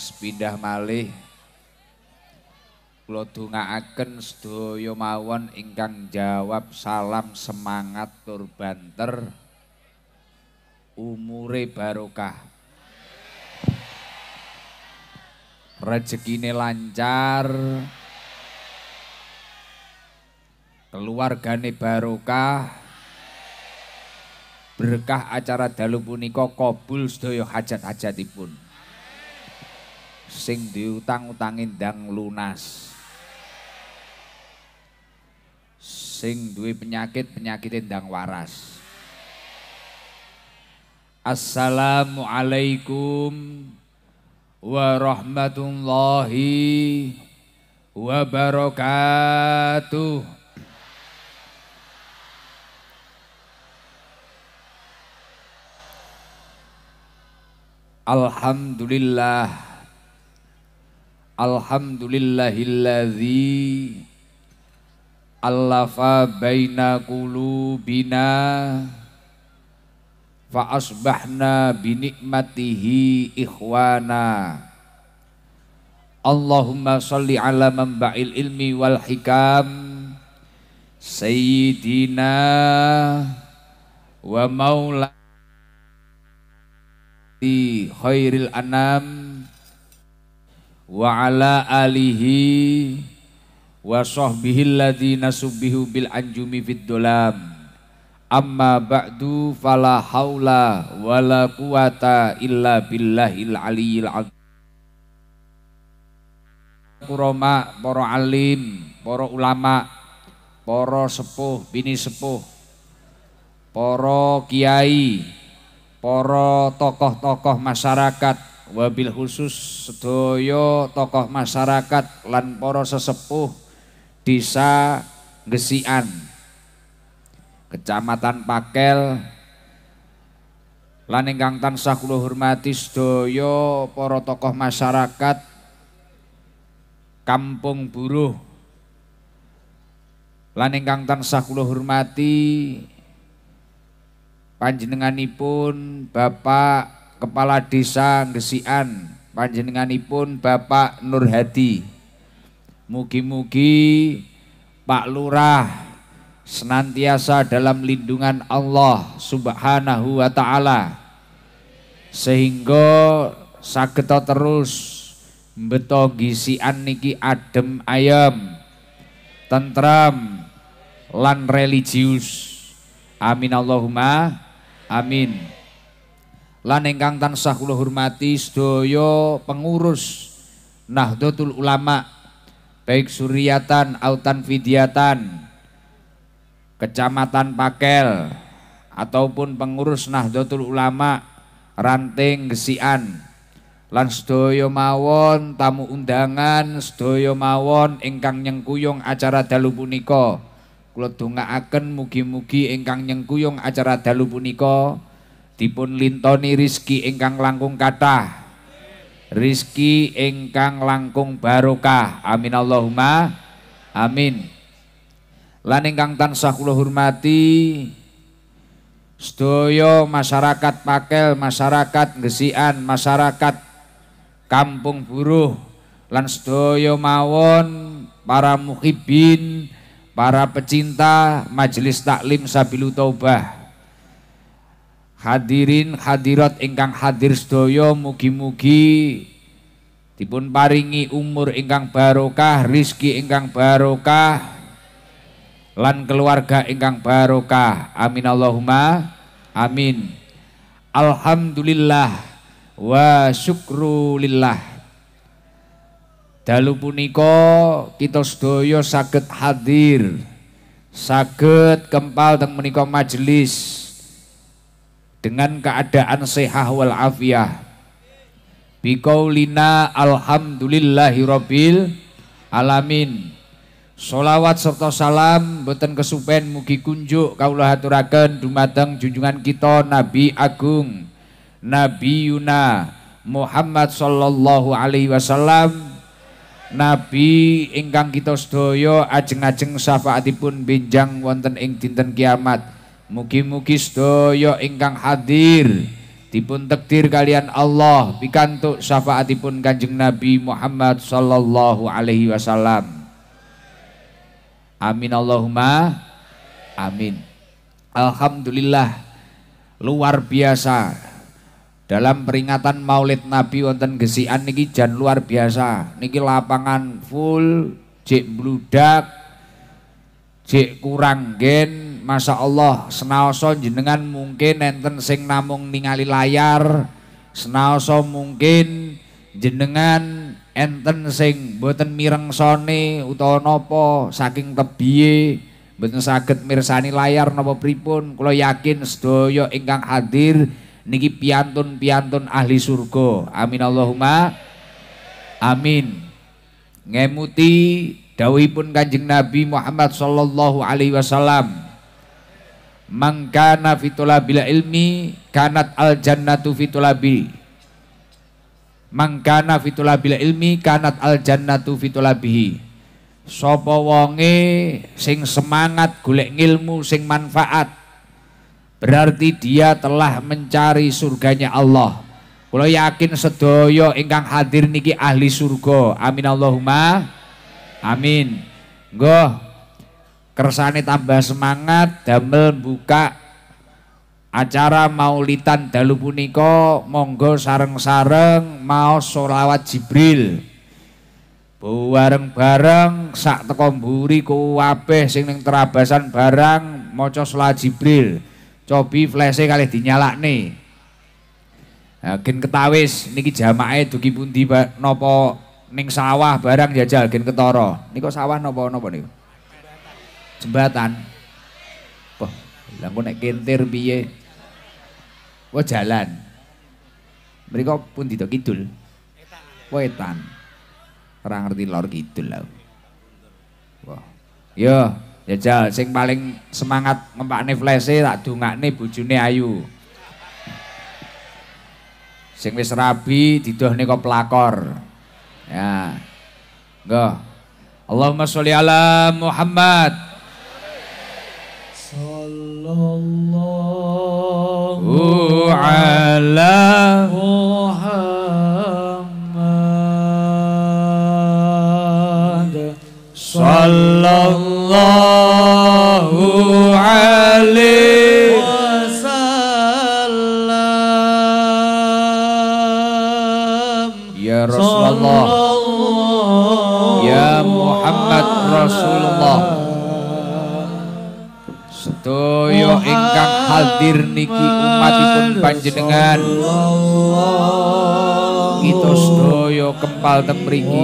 sepindah malih kula dongaaken sedaya mawon ingkang jawab salam semangat tur banter umure barokah rezekine lancar keluargane barokah berkah acara dalu punika kabul sedaya hajat-hajatipun Sing diutang utangin dang lunas. Sing duwe penyakit penyakitin dang waras. Assalamualaikum warahmatullahi wabarakatuh. Alhamdulillah Alhamdulillahilladzi Allafa baina kulubina fa asbahna binikmatihi ikhwana Allahumma salli ala manba'il ilmi wal hikam Sayyidina wa maulati khairil anam wa ala alihi wa sahbihi alladzina subbihu bil anjumi fid dolam amma ba'du fala haula wala quwata illa billahil aliyil azim kurama para alim para ulama para sepuh bini sepuh para kiai para tokoh-tokoh masyarakat wabil khusus sedaya tokoh masyarakat lan para sesepuh desa Gesian Kecamatan Pakel lan ingkang tansah kula hormati sedaya poro tokoh masyarakat Kampung Buruh lan ingkang tansah kula hormati panjenenganipun Bapak Kepala Desa Gesian panjenenganipun Bapak Nur Hadi. Mugi-mugi Pak Lurah senantiasa dalam lindungan Allah Subhanahu wa taala sehingga saketa terus mbeto gisian niki adem ayem tentram lan religius amin Allahumma amin lan engkang tansah kula hormati sedaya pengurus Nahdlatul Ulama baik suriatan autan fidyatan Kecamatan Pakel ataupun pengurus Nahdlatul Ulama ranting gesian lan sedaya mawon tamu undangan sedaya mawon ingkang nyengkuyung acara dalu punika kula dongaaken mugi-mugi ingkang nyengkuyung acara dalu punika dipun lintoni rizki ingkang langkung kata, rizki ingkang langkung barokah amin Allahumma amin lan ingkang tansah kula hormati sedaya masyarakat Pakel masyarakat Gesian masyarakat Kampung Buruh lan sedaya mawon para muhibin para pecinta majelis taklim Sabilu Taubah Hadirin hadirat ingkang hadir sedaya mugi-mugi dipun paringi umur ingkang barokah, rizki ingkang barokah lan keluarga ingkang barokah. Amin Allahumma amin. Alhamdulillah wa syukrulillah. Dalu punika kita sedaya saged hadir saged kempal teng menika majelis dengan keadaan sehat wal afiyah. Bikaulina, Alhamdulillahirobbil alamin. Solawat serta salam beten kesupen mugi kunjuk Kaulah aturaken dumateng junjungan kita Nabi Agung Nabi Yuna Muhammad sallallahu alaihi wasallam Nabi ingkang kita sedaya ajeng-ajeng syafaatipun benjang wonten ing dinten kiamat. Mugi-mugi sedaya ingkang hadir dipun takdir kalian Allah pikantuk syafaatipun Kanjeng Nabi Muhammad sallallahu alaihi wasallam. Amin Allahumma amin. Alhamdulillah luar biasa. Dalam peringatan Maulid Nabi wonten gesikan niki jan luar biasa. Niki lapangan full, jek bludak, jek kurang gen, Masya Allah senaoso jenengan mungkin enten sing namung ningali layar senaoso mungkin jenengan enten sing boten mireng sone utawa nopo saking tebiye boten saged mirsani layar nopo pripun kula yakin sedaya ingkang hadir niki piantun-piantun ahli surga amin Allahumma amin ngemuti dawuhipun Kanjeng Nabi Muhammad sallallahu alaihi wasallam mangkana fitulabil ilmi kanat al jannatu fitulabi mangkana fitulabil ilmi kanat al jannatu fitolabihi. Sopo wonge sing semangat golek ilmu sing manfaat berarti dia telah mencari surganya Allah kula yakin sedaya ingkang hadir niki ahli surga amin Allahumma amin Goh kersane tambah semangat damel buka acara maulitan dalu punika monggo sareng-sareng mau sholawat Jibril bareng-bareng sak teko mburi wape sing ning terabasan barang maca sholawat Jibril cobi flese kali dinyalakne nah, gen ketawis niki jamake dugi pundi nopo ning sawah barang jajal gen ketara niko sawah nopo nopo nih jembatan. Wah, lha naik nek kentir piye? Wah jalan. Mereka pun tidak kidul. Wetan. Ora ngerti lor kidul lah. Wah. Yo, jajal ya sing paling semangat ngempakne flese tak dongakne bojone ayu. Sing wis rabi nih kok pelakor. Ya. Enggak. Allahumma sholli ala Muhammad الله على محمد صلى الله عليه وسلم يا رسول الله يا محمد رسول الله Toyo ingkang hadir niki umatipun panjenengan. Kita sedoyo kepal temeriki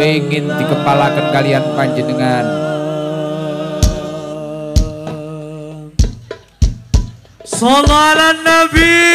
Pengin dikepalakan kalian panjenengan. Sallallahu Nabi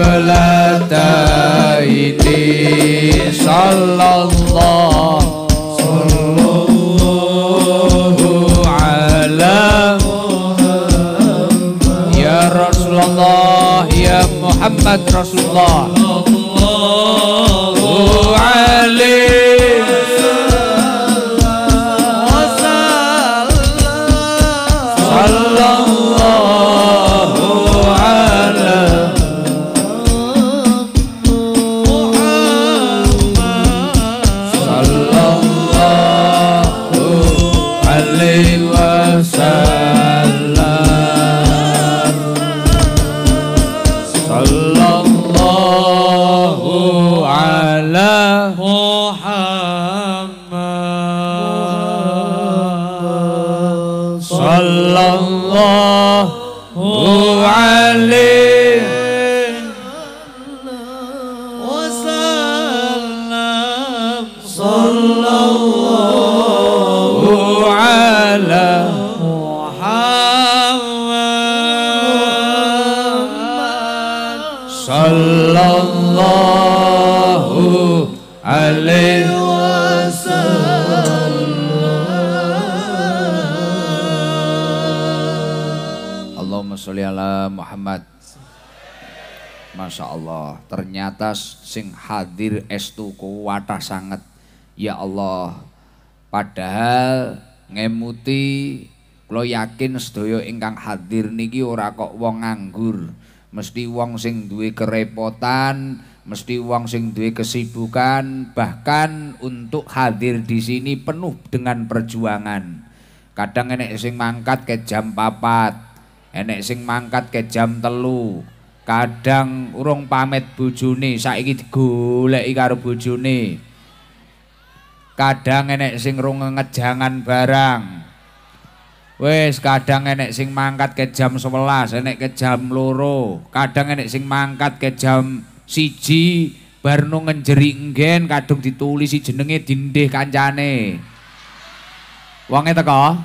التائب صلى الله صلى الله على محمد يا رسول الله يا محمد رسول الله hadir estuku watah sangat ya Allah padahal ngemuti lo yakin sedaya ingkang hadir niki ora kok wong nganggur mesti wong sing duwe kerepotan mesti wong sing duwe kesibukan bahkan untuk hadir di sini penuh dengan perjuangan kadang enek sing mangkat ke jam papat enek sing mangkat ke jam telu kadang urung pamit bojone saiki digoleki karo bojone kadang enek sing rung ngejangan barang wis kadang enek sing mangkat ke jam 11 enek ke jam loro kadang enek sing mangkat ke jam siji Barno ngenjeri enggen kadung ditulis si jenenge dindih kancane. Wonge teko?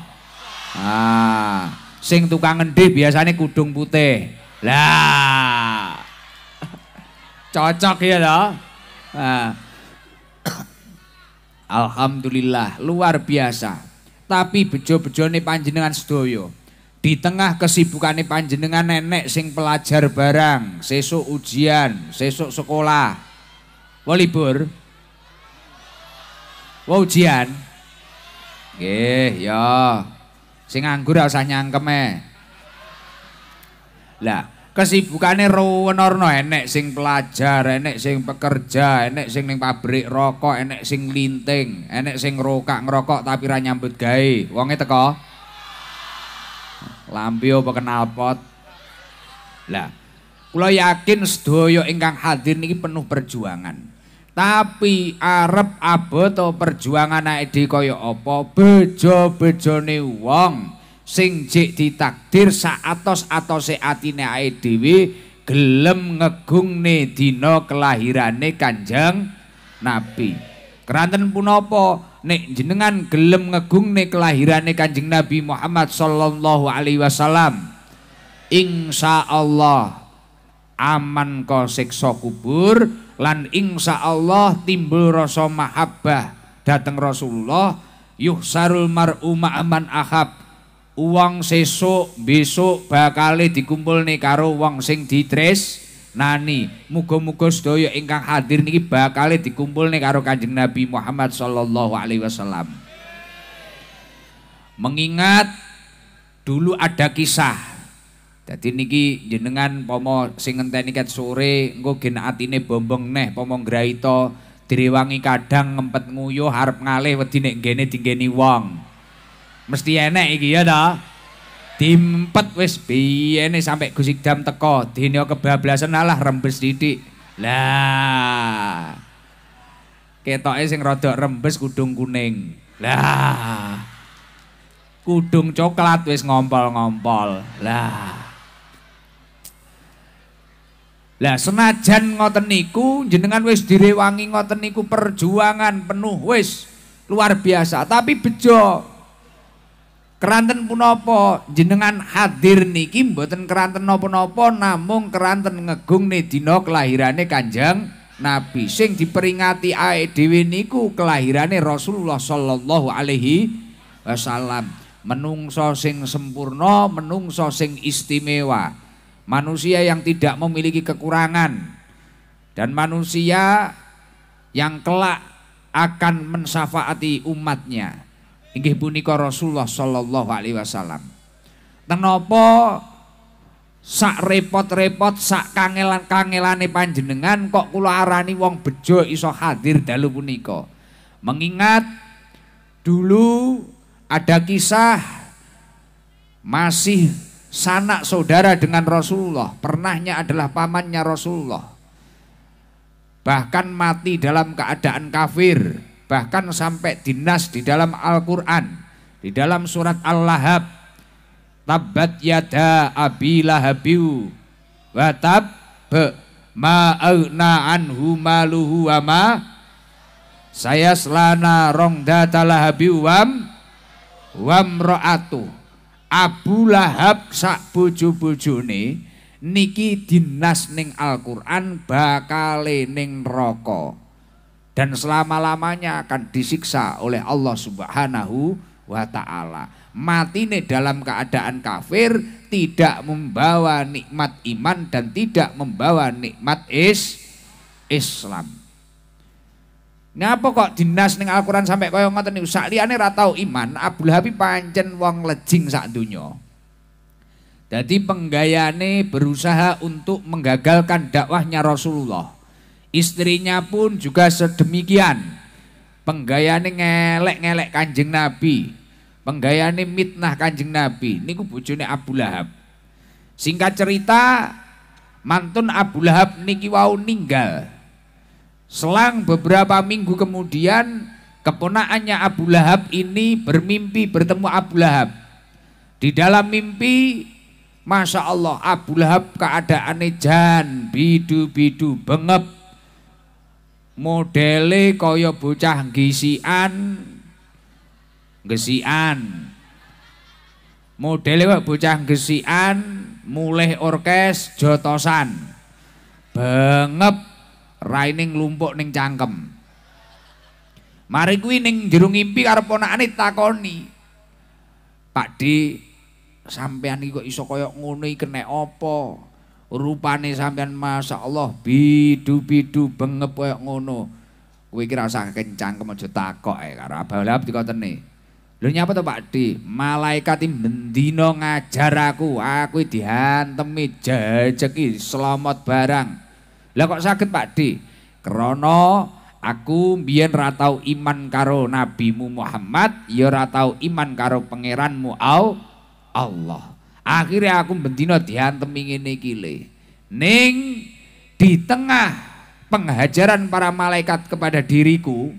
Ah, sing tukang ngendih biasane kudung putih. Lah, Cocok ya loh. Nah. Alhamdulillah luar biasa. Tapi bejo bejo nih panjenengan sedoyo. Di tengah kesibukan nih panjenengan nenek sing pelajar barang, sesuk ujian, sesuk sekolah. Mau libur? Mau ujian? Oke, ya. Sing anggur rasanya usah Lah, Kesibukane orno, enek sing pelajar, enek sing pekerja, enek sing ning pabrik rokok, enek sing linting, enek sing rokak ngerokok tapi ra nyambut gawe. Wonge teko. Lampi apa kenalpot? Lah, kula yakin sedaya ingkang hadir niki penuh perjuangan. Tapi arep abot perjuangan naik di koyo opo bejo-bejone wong sing jek ditakdir saatos atau seatine ae dhewe gelem ngegungne dina kelahirane Kanjeng Nabi. Keranten punapa nek jenengan gelem ngegungne kelahirane Kanjeng Nabi Muhammad sallallahu alaihi wasallam. Insyaallah aman ka siksa kubur lan insyaallah timbul rasa mahabbah dateng Rasulullah yuhsarul mar'u ma'aman ahab uang sesuk besok bakal dikumpul nih karo uang sing ditres nani muga-muga sedaya ingkang hadir niki bakal dikumpul nih karo kanjeng Nabi Muhammad Sallallahu Alaihi Wasallam mengingat dulu ada kisah jadi niki jenengan pomo sing ngenteni kat sore engko genaat ini bombong neh pomo graito direwangi kadang ngempet nguyuh harap ngalih wedi nek gene uang. wong Mesti enak iki ya ta. Dimpet wis biyene sampe Gusik Dam teko, dina kebablasan alah rembes didik Lah. Ketoke sing rada rembes kudung kuning. Lah. Kudung coklat wis ngompol-ngompol. Lah. Lah senajan ngoteniku, niku jenengan wis direwangi ngoten niku perjuangan penuh wis luar biasa tapi bejo Keranten punopo jenengan hadir niki mboten keranten nopo-nopo namung keranten nih dino kelahirannya Kanjeng Nabi sing diperingati ae dewi niku kelahirannya Rasulullah sallallahu alaihi wasallam. Menungso sing sempurna, menungso sing istimewa. Manusia yang tidak memiliki kekurangan dan manusia yang kelak akan mensafaati umatnya inggih punika Rasulullah sallallahu alaihi wasallam. Menapa sak repot-repot sak kangelan-kangelane panjenengan kok kula arani wong bejo iso hadir dalu punika. Mengingat dulu ada kisah masih sanak saudara dengan Rasulullah, pernahnya adalah pamannya Rasulullah. Bahkan mati dalam keadaan kafir, bahkan sampai dinas di dalam Al-Qur'an, di dalam surat Al-Lahab. tabat yada abi lahabiu wa tab agna anhu maluhu wa ma saya selana rong datalah wam wamroatu Abu Lahab sak buju ni niki dinas ning Al-Qur'an bakale ning rokok dan selama-lamanya akan disiksa oleh Allah Subhanahu wa taala. Matine dalam keadaan kafir tidak membawa nikmat iman dan tidak membawa nikmat is Islam. Ngapa kok dinas dengan Al-Qur'an sampai kaya ngoten niku sak ra tau iman, Abdul Habib panjen wong lejing sak dunia. Jadi penggayane berusaha untuk menggagalkan dakwahnya Rasulullah. Istrinya pun juga sedemikian. Penggayane ngelek-ngelek Kanjeng Nabi. Penggayane mitnah Kanjeng Nabi. ini ku bojone Abu Lahab. Singkat cerita, mantun Abu Lahab niki wau ninggal. Selang beberapa minggu kemudian keponaannya Abu Lahab ini bermimpi bertemu Abu Lahab. Di dalam mimpi Masya Allah Abu Lahab keadaannya jan bidu-bidu bengep modele kaya bocah gisian gesian modele kaya bocah gesian mulih orkes jotosan Bengep, raining lumpuk ning cangkem mari kuwi ning jero ngimpi karo ponakane takoni Pak Di sampean iki kok iso kaya ngono iki kenek apa rupane sampean Masya Allah bidu-bidu bengep kayak ngono. Kowe kira usah kencang kok takok ae karo di Lahab nih? Lho nyapa tuh Pak Di? Malaikat mendinong ngajar aku, aku dihantemi jejeki selamat barang. Lah kok sakit Pak Di? Krana aku biyen ra iman karo nabimu Muhammad, ya ra iman karo pangeranmu Allah. Akhirnya aku bendino diantem ngene iki le. Ning di tengah penghajaran para malaikat kepada diriku,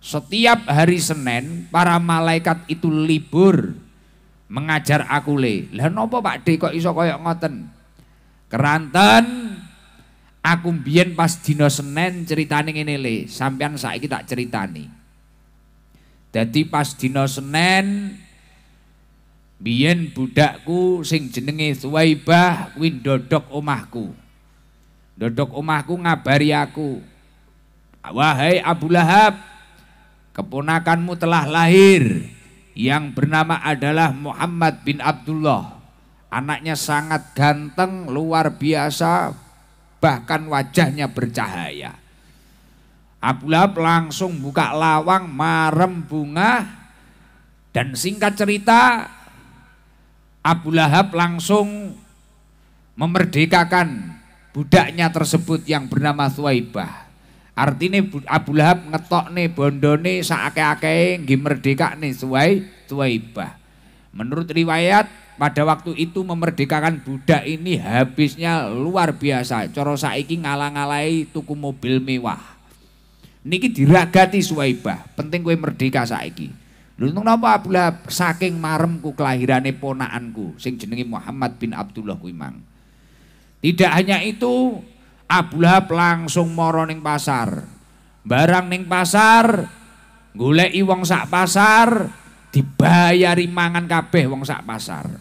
setiap hari Senin para malaikat itu libur mengajar aku le. Lah nopo Pak De kok iso koyok ngoten? Keranten aku mbiyen pas dina Senin ceritane ngene le, sampean saiki tak ceritani. Jadi pas dina Senin Biyen budakku sing jenenge Suwaibah kuwi ndodok omahku. Ndodok omahku ngabari aku. Wahai Abu Lahab, keponakanmu telah lahir yang bernama adalah Muhammad bin Abdullah. Anaknya sangat ganteng, luar biasa, bahkan wajahnya bercahaya. Abu Lahab langsung buka lawang marem bunga dan singkat cerita Abu Lahab langsung memerdekakan budaknya tersebut yang bernama Thuaibah. Artinya Abu Lahab ngetok nih bondone saake-ake nggih merdeka nih Thuai Thuaibah. Menurut riwayat pada waktu itu memerdekakan budak ini habisnya luar biasa. Coro saiki ngalang-alai tuku mobil mewah. Niki diragati Suwaibah, penting gue merdeka saiki. Lho napa Abu Lahab saking maremku kelahirane ponakanku sing jenenge Muhammad bin Abdullah kuwi mang. Tidak hanya itu, Abu Lahab langsung moro ning pasar. Barang ning pasar goleki wong sak pasar dibayari mangan kabeh wong sak pasar.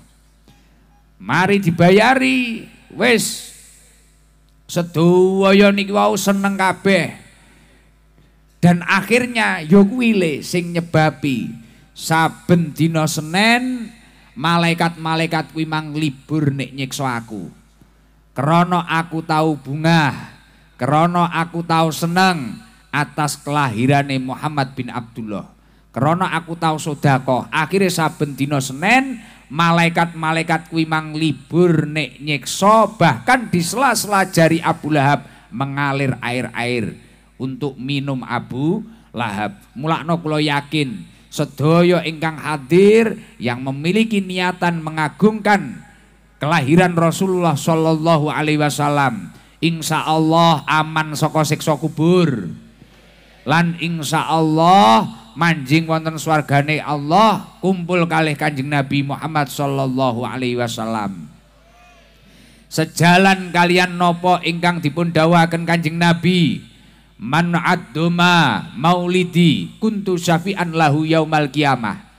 Mari dibayari, wis sedaya niki wau seneng kabeh. Dan akhirnya yo ya kuwi sing nyebabi saben dina Senin malaikat-malaikat kuwi mang libur nek nyiksa aku. Krana aku tahu bungah, krana aku tahu seneng atas kelahiran Muhammad bin Abdullah. Krana aku tahu sodako. akhirnya saben dina Senin malaikat-malaikat kuwi mang libur nek nyiksa bahkan di sela-sela jari Abu Lahab mengalir air-air untuk minum Abu Lahab. Mulakno kula yakin Sedoyo ingkang hadir yang memiliki niatan mengagungkan kelahiran Rasulullah Shallallahu Alaihi Wasallam. Insya Allah aman soko siksa kubur. Lan insya Allah manjing wonten swargane Allah kumpul kalih kanjeng Nabi Muhammad Shallallahu Alaihi Wasallam. Sejalan kalian nopo ingkang dipun dawaken kanjeng Nabi Man adduma maulidi kuntu syafi'an lahu yaumal kiamah.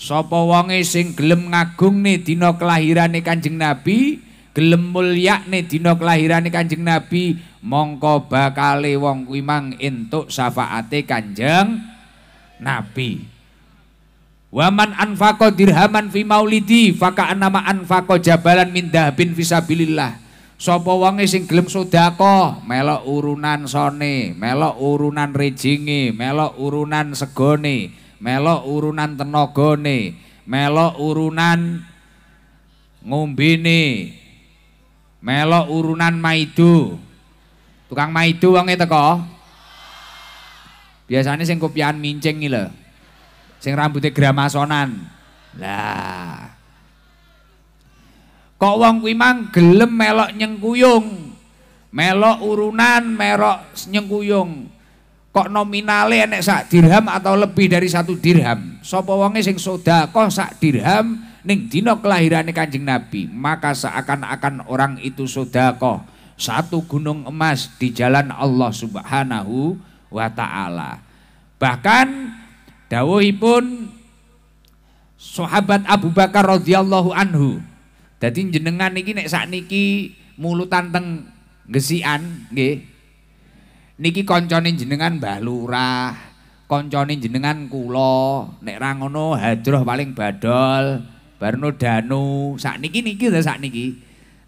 Sapa wonge sing gelem ngagungne dina kelahirane Kanjeng Nabi, gelem mulyakne dina kelahirane Kanjeng Nabi, mongko bakale wong kuwi mang entuk syafaate Kanjeng Nabi. Waman anfaqa dirhaman fi maulidi faka anama anfaqa jabalan min dhahabin fisabilillah. Sopo wangi sing gelem sedekah, melo urunan sone, melo urunan rejinge, melo urunan Segoni, melo urunan Tenogoni, melo urunan Ngumbini, melo urunan Maitu, Tukang maido wonge teko. Biasane sing kopian mincing iki Sing rambutnya gramasonan. Lah, Kok wong kuwi mang gelem melok nyengkuyung. Melok urunan, melok nyengkuyung. Kok nominale enek sak dirham atau lebih dari satu dirham. Sapa wonge sing kok sak dirham ning dina kelahirane Kanjeng Nabi, maka seakan-akan orang itu kok satu gunung emas di jalan Allah Subhanahu wa taala. Bahkan dawuhipun sahabat Abu Bakar radhiyallahu anhu jadi jenengan iki nek niki mulutan teng Gesian nggih. Niki konconin jenengan Mbah Lurah, kancane jenengan kula, nek ra ngono hadroh paling badol, Barno Danu, sakniki niki ta niki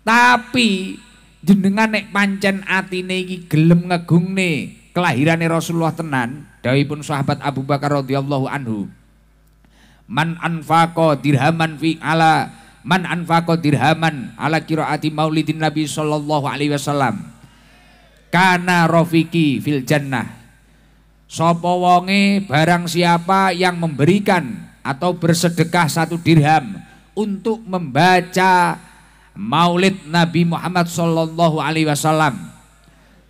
Tapi jenengan nek pancen atine iki gelem ngegungne kelahirane Rasulullah tenan, dawuhipun sahabat Abu Bakar radhiyallahu anhu. Man anfaqa dirhaman fi ala man anfaqa dirhaman ala qiraati maulidin nabi sallallahu alaihi wasallam kana rofiki fil jannah sapa wonge barang siapa yang memberikan atau bersedekah satu dirham untuk membaca maulid Nabi Muhammad Sallallahu Alaihi Wasallam.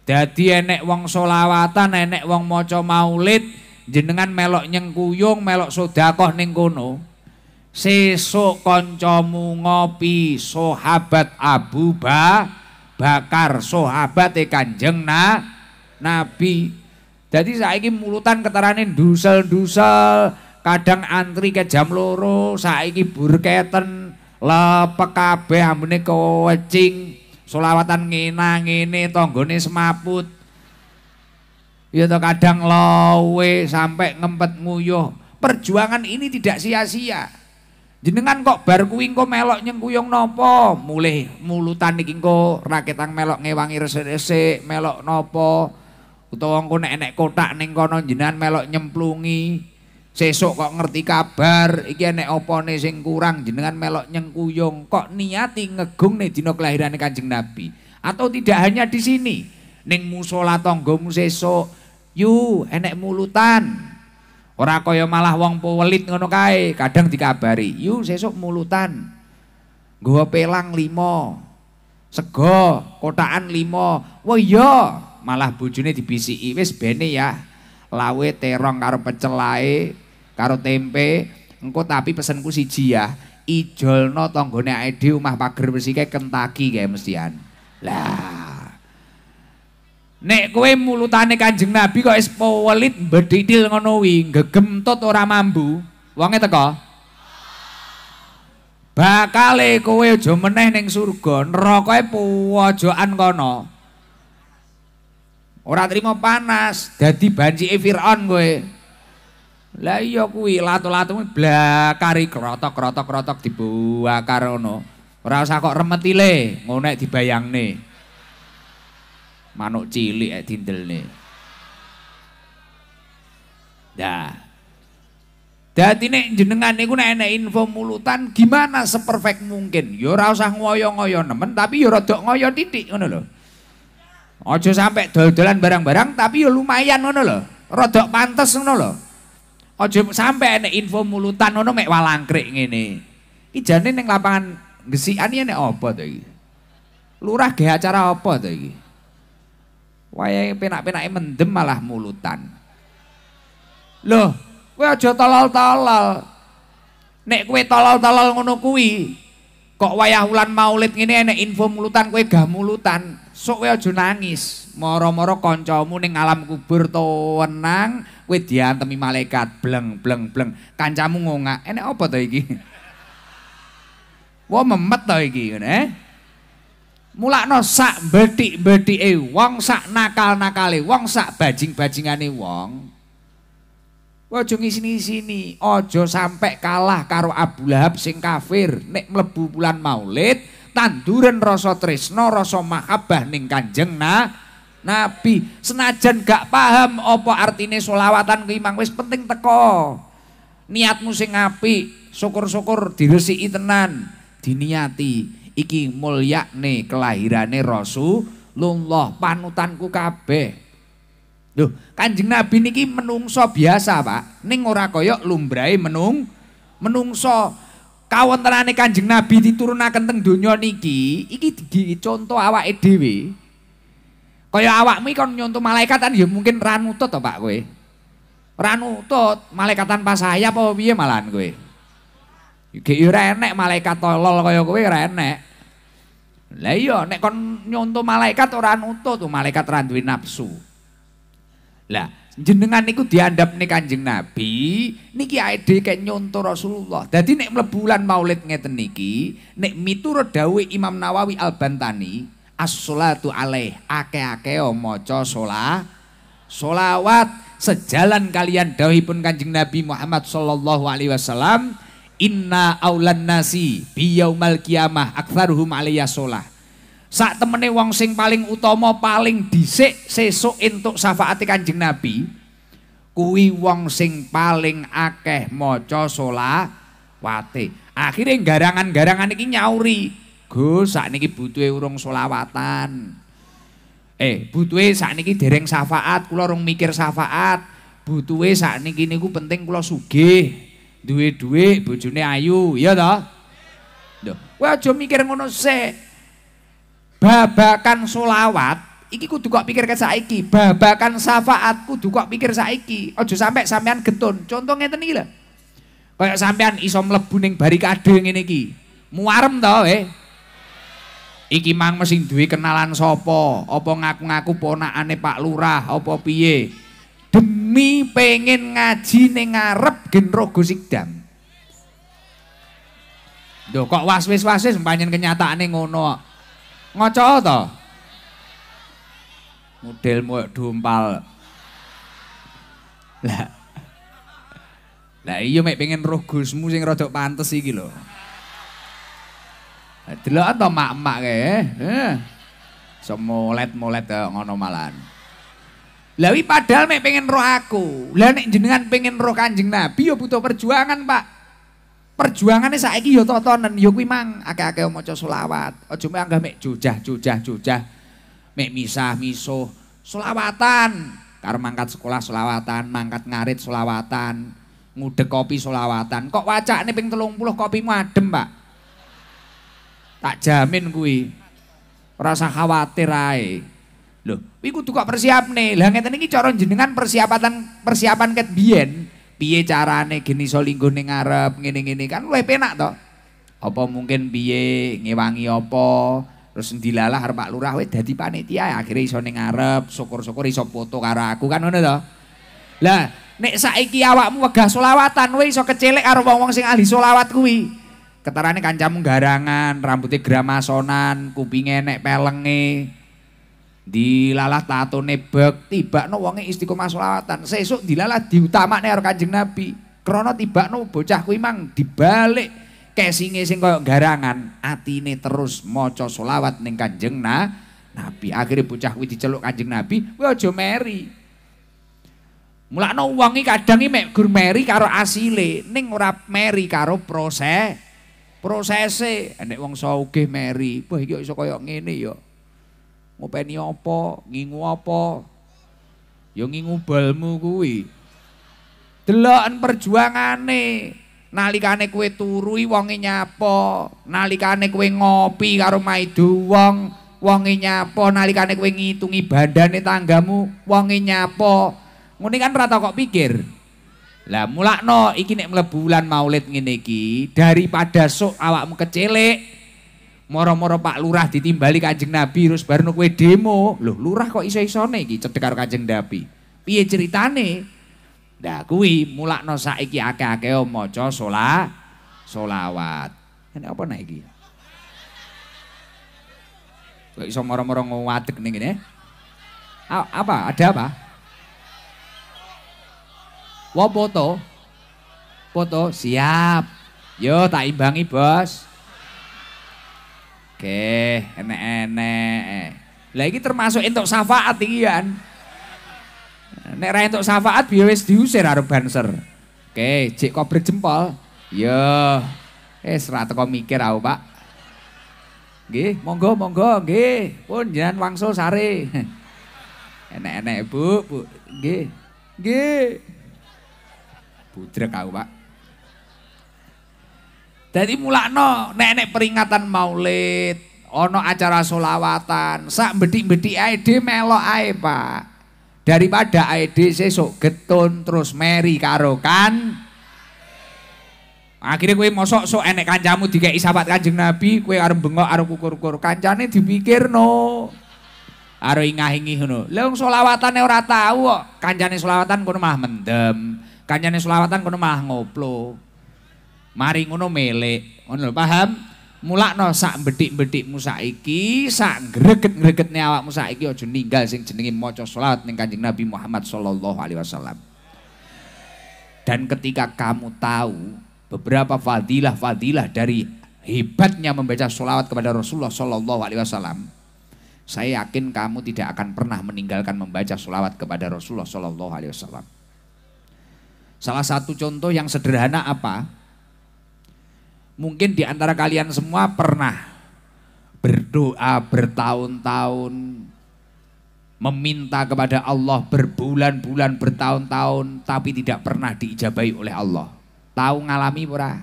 Dadi enek wong solawatan, enek wong maca maulid, jenengan melok nyengkuyung, melok sodakoh ning kono sesuk koncomungopi, ngopi sahabat Abu ba, Bakar sahabate Kanjeng na, Nabi. Jadi saiki mulutan keterane dusel-dusel, kadang antri ke jam loro, saiki burketen, lepek kabeh ambune kecing, selawatan ngena ngene tanggone semaput. Ya to kadang lowe sampai ngempet nguyuh. Perjuangan ini tidak sia-sia. jenengan kok bar kuwi engko melok nyengkuyung nopo mulih mulutan iki engko raketang melok ngewangi resik-resik melok nopo utawa engko nek enek kotak ning kono jenengan melok nyemplungi sesuk kok ngerti kabar iki enek opone sing kurang jenengan melok nyengkuyung kok niati ngegung nih dina kelahiran Kanjeng Nabi atau tidak hanya di sini ning musala tanggamu sesuk yu enek mulutan Ora kaya malah wong pewelit ngono kae, kadang dikabari, "Yu sesuk mulutan." Nggawa pelang 5. Sego kotakan 5. Wah iya, malah bojone dibisiki, "Wis bene ya. Lawe terong karo pecel karo tempe, engko tapi pesenku siji ya. Ijolno tanggone ae dhewe omah pager mesti kae Kentaki kae mestian." Lah, Nek kowe mulutane Kanjeng Nabi kok wis pewelit mbedhitil ngono kuwi, gegemtut ora mambu, wonge teko. Bakale kowe aja meneh ning surga, nerakae pojokan kono. Ora trimo panas, dadi bancike Firaun kowe. Lah iya kuwi latu-latu blakari krotok-krotok-krotok karo ngono. Ora usah kok remetile, ngono nek dibayangne manuk cilik tindel nih. Dah. dah nek jenengan niku nek enek info mulutan gimana seperfect mungkin. Ya ora usah ngoyo-ngoyo nemen tapi ya rada ngoyo titik ngono lho. Aja sampai dol-dolan barang-barang tapi ya lumayan ngono lho. Rada pantes ngono lho. Aja sampai enek info mulutan ngono mek walangkrik ngene. Iki jane ning lapangan gesian ya nek apa to Lurah ge acara apa to Wayahe penak-penake mendem malah mulutan. Loh, kowe aja tolol-tolol. Nek kowe tolol-tolol ngono kuwi, kok wayah wulan maulid ngene enek info mulutan kowe gak mulutan. Sok kowe aja nangis. Moro-moro kancamu ning alam kubur tuwenang, kowe diantemi malaikat bleng bleng bleng. Kancamu ngongak, enek apa to iki? Wah memet to iki ngene. Eh? mulakno sak betik e wong sak nakal-nakale wong sak bajing-bajingane wong Ojo ngisini-sini, ojo sampai kalah karo Abu Lahab sing kafir. Nek mlebu bulan Maulid, tanduran rasa tresno, rasa mahabbah ning Kanjeng na Nabi. Senajan gak paham apa artine solawatan ke imam wis penting teko. Niatmu sing apik, syukur-syukur diresiki tenan, diniati iki nih kelahirane Rasulullah panutanku kabeh duh Kanjeng Nabi niki menungso biasa, Pak. neng ora koyok lumbrahe menung menungso. Kawontenane Kanjeng Nabi diturunaken teng donya niki, iki dicontoh awak dhewe. Kaya awak mikon nyontoh malaikatan ya mungkin ranutut to, Pak kowe. Ranutut malaikatan pas saya apa piye malahan kowe? Iki iya, ora enek malaikat tolol kaya kowe ora enek. Lah iya nek kon nyonto malaikat ora nuntut tuh malaikat ra duwe nafsu. Lah jenengan niku diandap nih kanjeng Nabi, niki ide kayak nyonto Rasulullah. Jadi nek melebulan maulid ngeten niki, nek miturut dawuh Imam Nawawi Al Bantani, as shalatu alaih ake-ake maca sholat solawat sejalan kalian dawuhipun kanjeng Nabi Muhammad sallallahu alaihi wasallam inna aulan nasi biyaumal kiamah aktharuhum aliyah sholah saat temene wong sing paling utama paling disik sesuk entuk syafaati kanjeng nabi kuwi wong sing paling akeh maca wate akhirnya garangan-garangan ini nyauri Gus niki butuhe urung solawatan eh butuhe niki dereng syafaat kula urung mikir syafaat butuhe niki niku penting kula sugih duwe duit, bojone ayu, iya toh? Loh, kowe aja mikir ngono sik. Babakan solawat, iki kudu kok pikir saiki. Babakan syafaat kudu kok pikir saiki. Aja sampai sampean getun. Contoh ngeten iki lho. Kayak sampean iso mlebu ning barikade ngene iki. Muarem to eh. Iki mang mesti duwe kenalan sapa? Apa ngaku-ngaku ponakane Pak Lurah apa piye? demi pengen ngaji ning ngarep gen rogo sikdam. Duh kok was was wasis panjen kenyataane ngono. Ngoco to? Modelmu dumpal. Lah. Lah iya mek pengen roh Gusmu sing rada pantes iki lho. Delok to mak-mak kae. Heeh. So molet ngono malan. Lawi padahal mek pengen roh aku. Lah nek jenengan pengen roh Kanjeng Nabi ya butuh perjuangan, Pak. perjuangan Perjuangannya saiki ya totonen, ya kuwi mang akeh mau coba selawat. Oh cuma anggah mek jujah, jujah, jujah. Mek misah miso selawatan. Karo mangkat sekolah selawatan, mangkat ngarit selawatan, ngude kopi selawatan. Kok wacakne ping 30 kopimu adem, Pak. Tak jamin kuwi. Rasa khawatir ae. Loh, iku persiap nih. Lah ngeten iki cara jenengan persiapan persiapan ket biyen piye carane gini iso linggo ning ngarep ngene-ngene kan luwih penak toh, Apa mungkin piye ngewangi apa terus dilalah arep Pak Lurah wis dadi panitia akhirnya iso ning ngarep syukur-syukur iso foto karo aku kan ngono to. Lah nek saiki awakmu wegah solawatan weh iso kecelek karo wong-wong sing ahli solawat kuwi. Ketarane kancamu garangan, rambutnya gramasonan, kupinge nek pelenge, dilalah tato nebek tiba no wonge istiqomah sholawatan sesuk dilalah diutama nih orang kanjeng nabi krono tiba no bocah kuimang dibalik kesinge sing kaya garangan ati ini terus moco sholawat neng kanjeng na nabi akhirnya bocah kui diceluk kanjeng nabi wah jo meri mulak no wangi kadang ini gur meri karo asile neng ora meri karo proses prosese enek wong sauge meri wah iki iso kaya ngene yo ngopeni apa, ngingu apa. Ya ngingu balmu kuwi. Deloken perjuangane. Nalikane kowe turu wonge nyapa, nalikane kue ngopi karo maidu wong, wonge nyapa, nalikane kue ngitungi bandane tanggamu, wonge nyapa. Ngene kan ora kok pikir. Lah mulakno iki nek mlebu bulan Maulid ngene iki daripada sok awakmu kecelik moro-moro Pak Lurah ditimbali Kanjeng Nabi terus baru kowe demo. Loh, lurah kok iso-isone iki cedhek karo Kanjeng Nabi. Piye ceritane? Nah, kuwi mulakno saiki akeh-akeh maca salat selawat. Ini apa nek iki? Kok iso moro-moro ngwadeg ning ngene? Apa? Ada apa? Wo foto. Foto siap. Yo tak imbangi, Bos. Oke, enek-enek. Eh. Lah iki termasuk entuk syafaat iki ya. Nek ra entuk syafaat biar wis diusir arep banser. Oke, cek kobrek jempol. Yo. Eh, serat teko mikir aku, Pak. Nggih, monggo monggo nggih. Pun jangan wangsul sare. Enek-enek, Bu, Bu. Nggih. Nggih. Budrek aku, Pak. Jadi mulakno nenek peringatan maulid, ono acara solawatan, sak bedik-bedik id melo ae pak. Daripada id sesuk getun terus meri karo kan. Akhirnya kue mosok sok enek kancamu tiga isabat kanjeng Nabi, kue arum bengok arum kukur-kukur kancane dipikir no. arum ingah-ingih no, leung solawatan ora tau kok kancane kono mah mendem. kanjane solawatan kono mah ngoplo mari ngono melek ngono paham mulak no sak bedik musa iki sak greget awak musa iki ojo ninggal sing jenengi mojo selawat neng Kanjeng Nabi Muhammad sallallahu alaihi wasallam dan ketika kamu tahu beberapa fadilah-fadilah dari hebatnya membaca sholawat kepada Rasulullah Sallallahu Alaihi Wasallam, saya yakin kamu tidak akan pernah meninggalkan membaca sholawat kepada Rasulullah Sallallahu Alaihi Wasallam. Salah satu contoh yang sederhana apa? Mungkin di antara kalian semua pernah berdoa bertahun-tahun, meminta kepada Allah berbulan-bulan bertahun-tahun, tapi tidak pernah diijabahi oleh Allah. Tahu ngalami pura?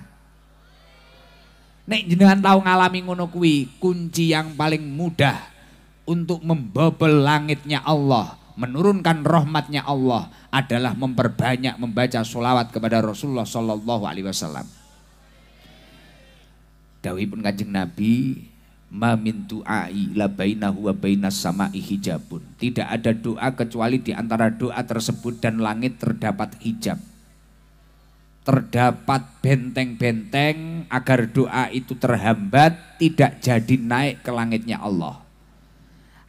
Nek jenengan tahu ngalami ngono kuwi, kunci yang paling mudah untuk membobol langitnya Allah, menurunkan rahmatnya Allah adalah memperbanyak membaca sholawat kepada Rasulullah Shallallahu Alaihi Wasallam pun Kanjeng Nabi, "Ma min du'ai la bainahu wa bainas sama'i hijabun." Tidak ada doa kecuali di antara doa tersebut dan langit terdapat hijab. Terdapat benteng-benteng agar doa itu terhambat, tidak jadi naik ke langitnya Allah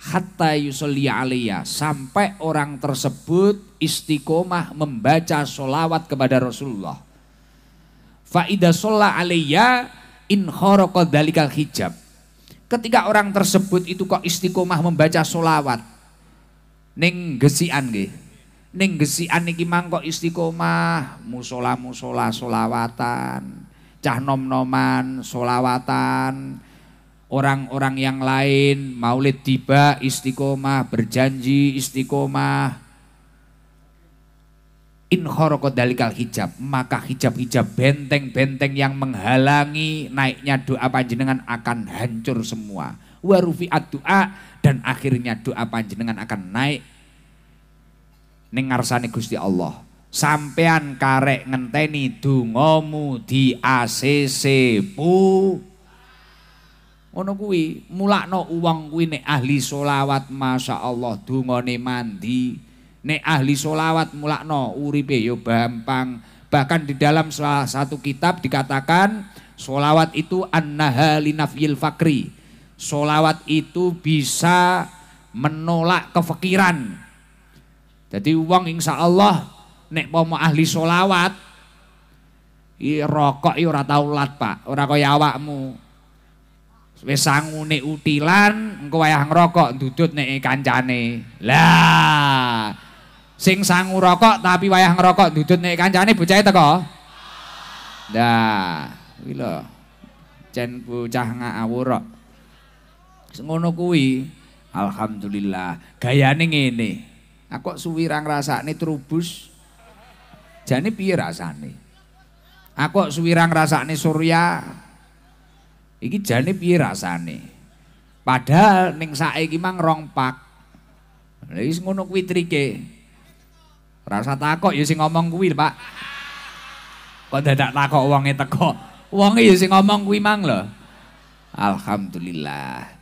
hatta yusolli aliyah sampai orang tersebut istiqomah membaca solawat kepada Rasulullah. Faidah sholla aliyah in dalikal hijab. Ketika orang tersebut itu kok istiqomah membaca solawat. neng gesian nggih. Ning gesian kok istiqomah musola-musola solawatan. Cah nom-noman solawatan. Orang-orang yang lain maulid tiba istiqomah berjanji istiqomah in dalikal hijab maka hijab-hijab benteng-benteng yang menghalangi naiknya doa panjenengan akan hancur semua warufiat doa dan akhirnya doa panjenengan akan naik Nengarsani Gusti Allah sampean karek ngenteni dungomu di ACC pu ngono kuwi mulakno uang kuwi nek ahli solawat Masya Allah dungone mandi Nek ahli solawat mulakno uripe yo ya bampang. Bahkan di dalam salah satu kitab dikatakan solawat itu an annaha linafyil fakri. Solawat itu bisa menolak kefikiran. Jadi uang insya Allah nek mau ahli solawat i rokok i ora tau lat pak ora kaya awakmu wis sangune utilan engko wayah ngrokok ne nek kancane lah sing sangu rokok tapi wayah ngerokok dudut nek kancane bocahe teko. Nah, dah wilo Cen bocah ngawur kok. Ngono kuwi. Alhamdulillah. Gayane ngene. Aku suwi ra ngrasakne trubus. Jane piye rasane? Aku suwi ra ngrasakne surya. Iki jane piye rasane? Padahal ning saiki mang rong pak. Lah wis ngono kuwi trike rasa takok ya sing ngomong kuwi lho, Pak. Kok dadak takok wonge teko. Wonge ya sing ngomong kuwi mang lho. Alhamdulillah.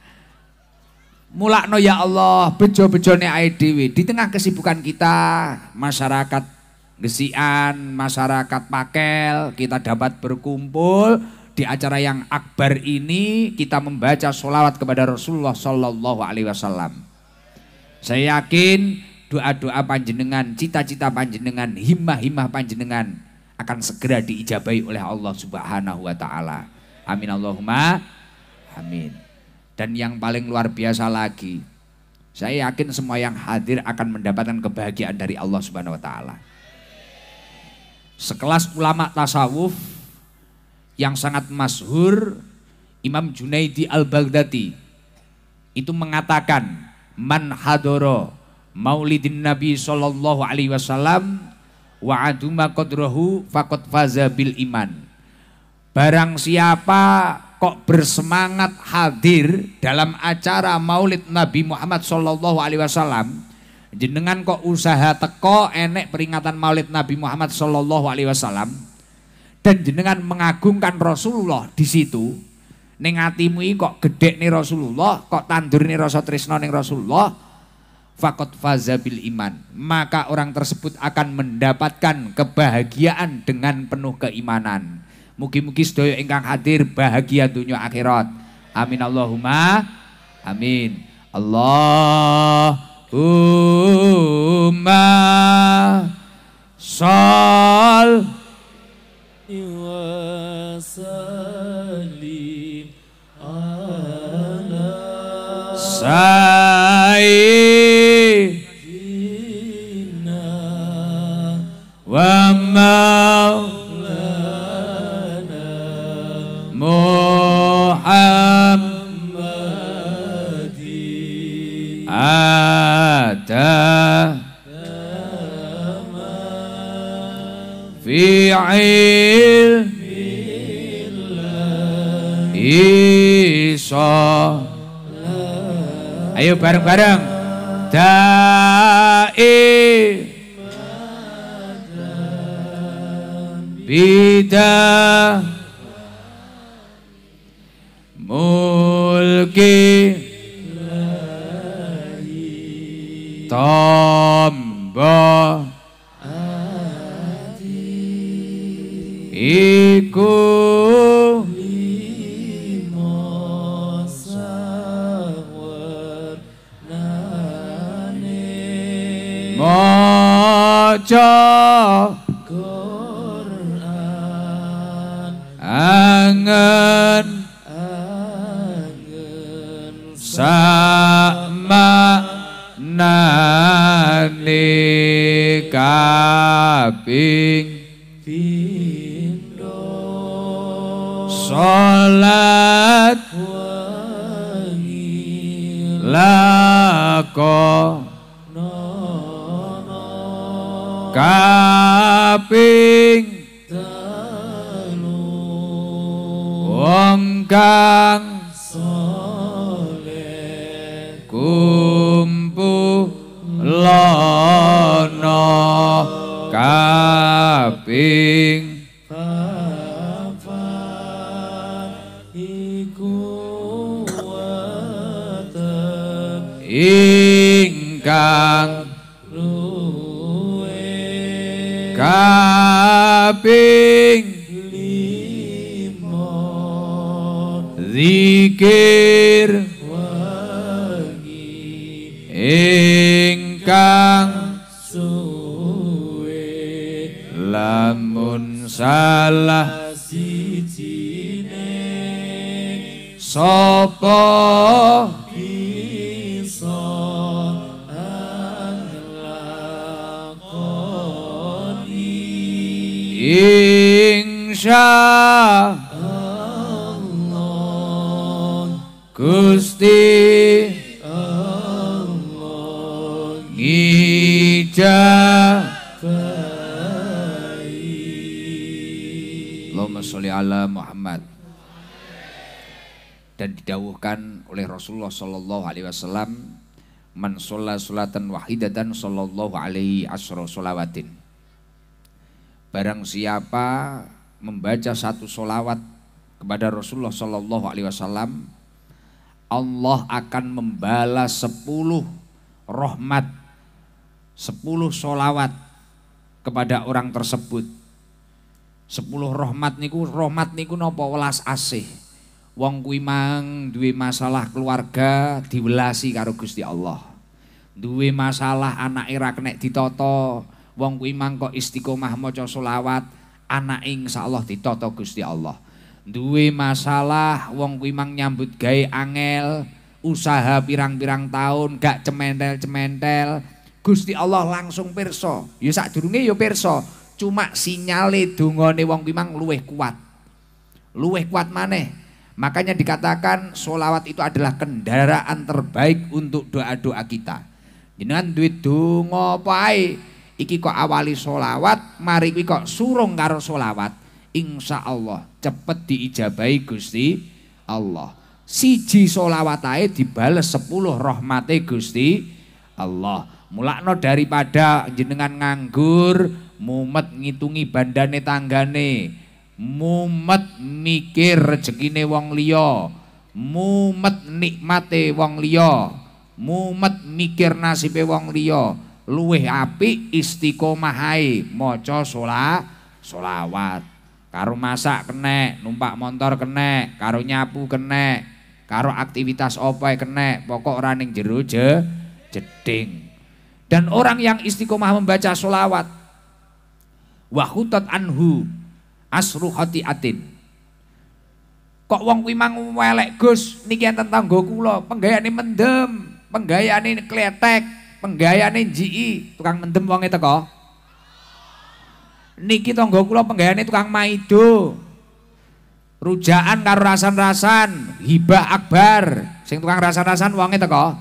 Mulakno ya Allah, bejo-bejone ae dhewe di tengah kesibukan kita, masyarakat gesian, masyarakat pakel, kita dapat berkumpul di acara yang akbar ini kita membaca sholawat kepada Rasulullah Shallallahu Alaihi Wasallam. Saya yakin doa-doa panjenengan, cita-cita panjenengan, himmah-himmah panjenengan akan segera diijabai oleh Allah Subhanahu wa taala. Amin Allahumma amin. Dan yang paling luar biasa lagi, saya yakin semua yang hadir akan mendapatkan kebahagiaan dari Allah Subhanahu wa taala. Sekelas ulama tasawuf yang sangat masyhur Imam Junaidi Al-Baghdadi itu mengatakan man hadoro maulidin Nabi sallallahu alaihi wasallam wa aduma qadrahu fakot faza bil iman. Barang siapa kok bersemangat hadir dalam acara Maulid Nabi Muhammad sallallahu alaihi wasallam, jenengan kok usaha teko enek peringatan Maulid Nabi Muhammad sallallahu alaihi wasallam dan jenengan mengagungkan Rasulullah di situ, ning atimu kok gedek nih Rasulullah, kok tandur nih rasa Trisno ning Rasulullah, fakot fazabil iman. Maka orang tersebut akan mendapatkan kebahagiaan dengan penuh keimanan. Mugi-mugi sedaya ingkang hadir bahagia dunia akhirat. Amin Allahumma. Amin. Allahumma sal wasalim ala isa ayo bareng-bareng da'i bidah ping pindho salat wangi lakonono kaping kaping lima zikir wangi engkang suwe lamun salah siji ne sapa insya Allah Gusti Allah ngijabahi Allahumma sholli ala Muhammad dan didawuhkan oleh Rasulullah Shallallahu Alaihi Wasallam man sholat sholatan wahidatan sallallahu alaihi asro sholawatin Barang siapa membaca satu solawat kepada Rasulullah Shallallahu Alaihi Wasallam, Allah akan membalas sepuluh rahmat, sepuluh solawat kepada orang tersebut. Sepuluh rahmat niku, rahmat niku nopo welas asih. Wong kuwi mang duwe masalah keluarga diwelasi karo Gusti Allah. Duwe masalah anak iraknek ditoto, wong kuwi mangko istiqomah maca selawat insya insyaallah ditata Gusti Allah duwe masalah wong kuwi mang nyambut gawe angel usaha pirang-pirang tahun gak cementel-cementel Gusti Allah langsung pirsa ya sadurunge ya pirsa cuma sinyale dungane wong kuwi mang luwih kuat luwih kuat maneh makanya dikatakan solawat itu adalah kendaraan terbaik untuk doa-doa kita jenengan duit dungo pai iki kok awali solawat mari kuwi kok surung karo solawat insya Allah cepet diijabahi Gusti Allah siji solawat ae dibales sepuluh rahmate Gusti Allah mulakno daripada jenengan nganggur mumet ngitungi bandane tanggane mumet mikir rezekine wong liya mumet nikmate wong liya mumet mikir nasibe wong liya luweh istiqomah istiqomahai maca sholat sholawat karo masak kene numpak motor kene karo nyapu kene karo aktivitas opo kene pokok raning jero je jeding dan orang yang istiqomah membaca sholawat wahutat anhu asru atin kok wong kuwi mang welek Gus niki enten tangga kula penggayane mendem penggayane kletek penggayane jii tukang mendem itu kok. niki tonggo penggayaan penggayane tukang maido rujakan karo rasan-rasan hibah akbar sing tukang rasan-rasan itu kok.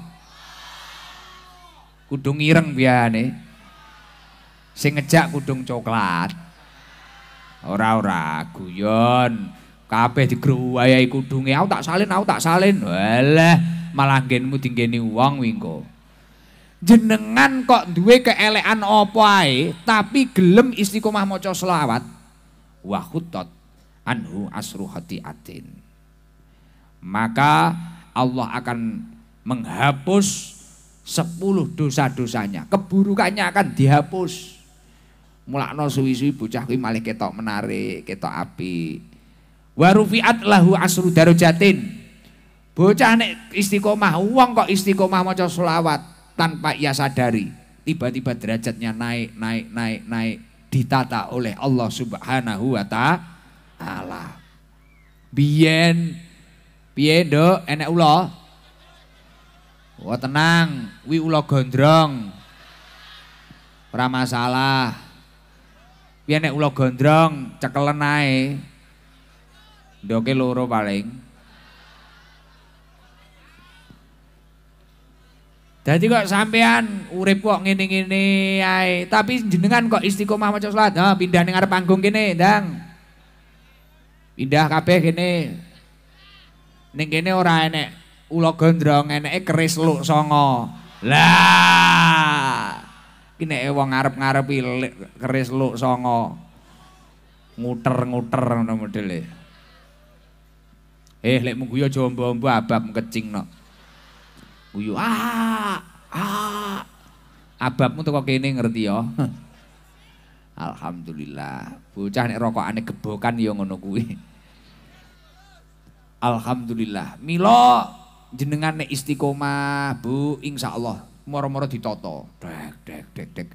Kudung ireng biane sing ngejak kudung coklat ora ora guyon kabeh digruwu kudunge aku tak salin aku tak salin walah malah genmu dinggeni uang wingko jenengan kok duwe keelekan apa ae tapi gelem istiqomah maca selawat wa khutat anhu asru hati atin maka Allah akan menghapus sepuluh dosa-dosanya keburukannya akan dihapus mulakno suwi-suwi bocah kuwi malih ketok menarik ketok api warufiat lahu asru darujatin bocah nek istiqomah wong kok istiqomah maca selawat tanpa ia sadari tiba-tiba derajatnya naik naik naik naik ditata oleh Allah Subhanahu wa taala. Biyen piye nduk enek ulo Wah tenang, wi ulo gondrong. Ora masalah. Piye nek ulo gondrong cekelen ae. Ndoke loro paling. Jadi kok sampean urip kok ngene-ngene ae, tapi jenengan kok istiqomah maca salat. Ha, ah, pindah ning arep panggung kene, Ndang. Pindah kabeh kene. Ning kene ora enek ula gondrong, eneke keris luk songo. Lah. Ki nek wong ngarep-ngarep keris luk songo. Nguter-nguter ngono modele. Eh, lek guyu coba ombo abab kecing no. Guyu ah Ah, ababmu kok ini ngerti ya. Alhamdulillah. Bocah nek aneh gebokan ya ngono kuwi. Alhamdulillah. Milo jenengan nek istiqomah, Bu, insya Allah moro-moro ditoto. Dek dek dek dek.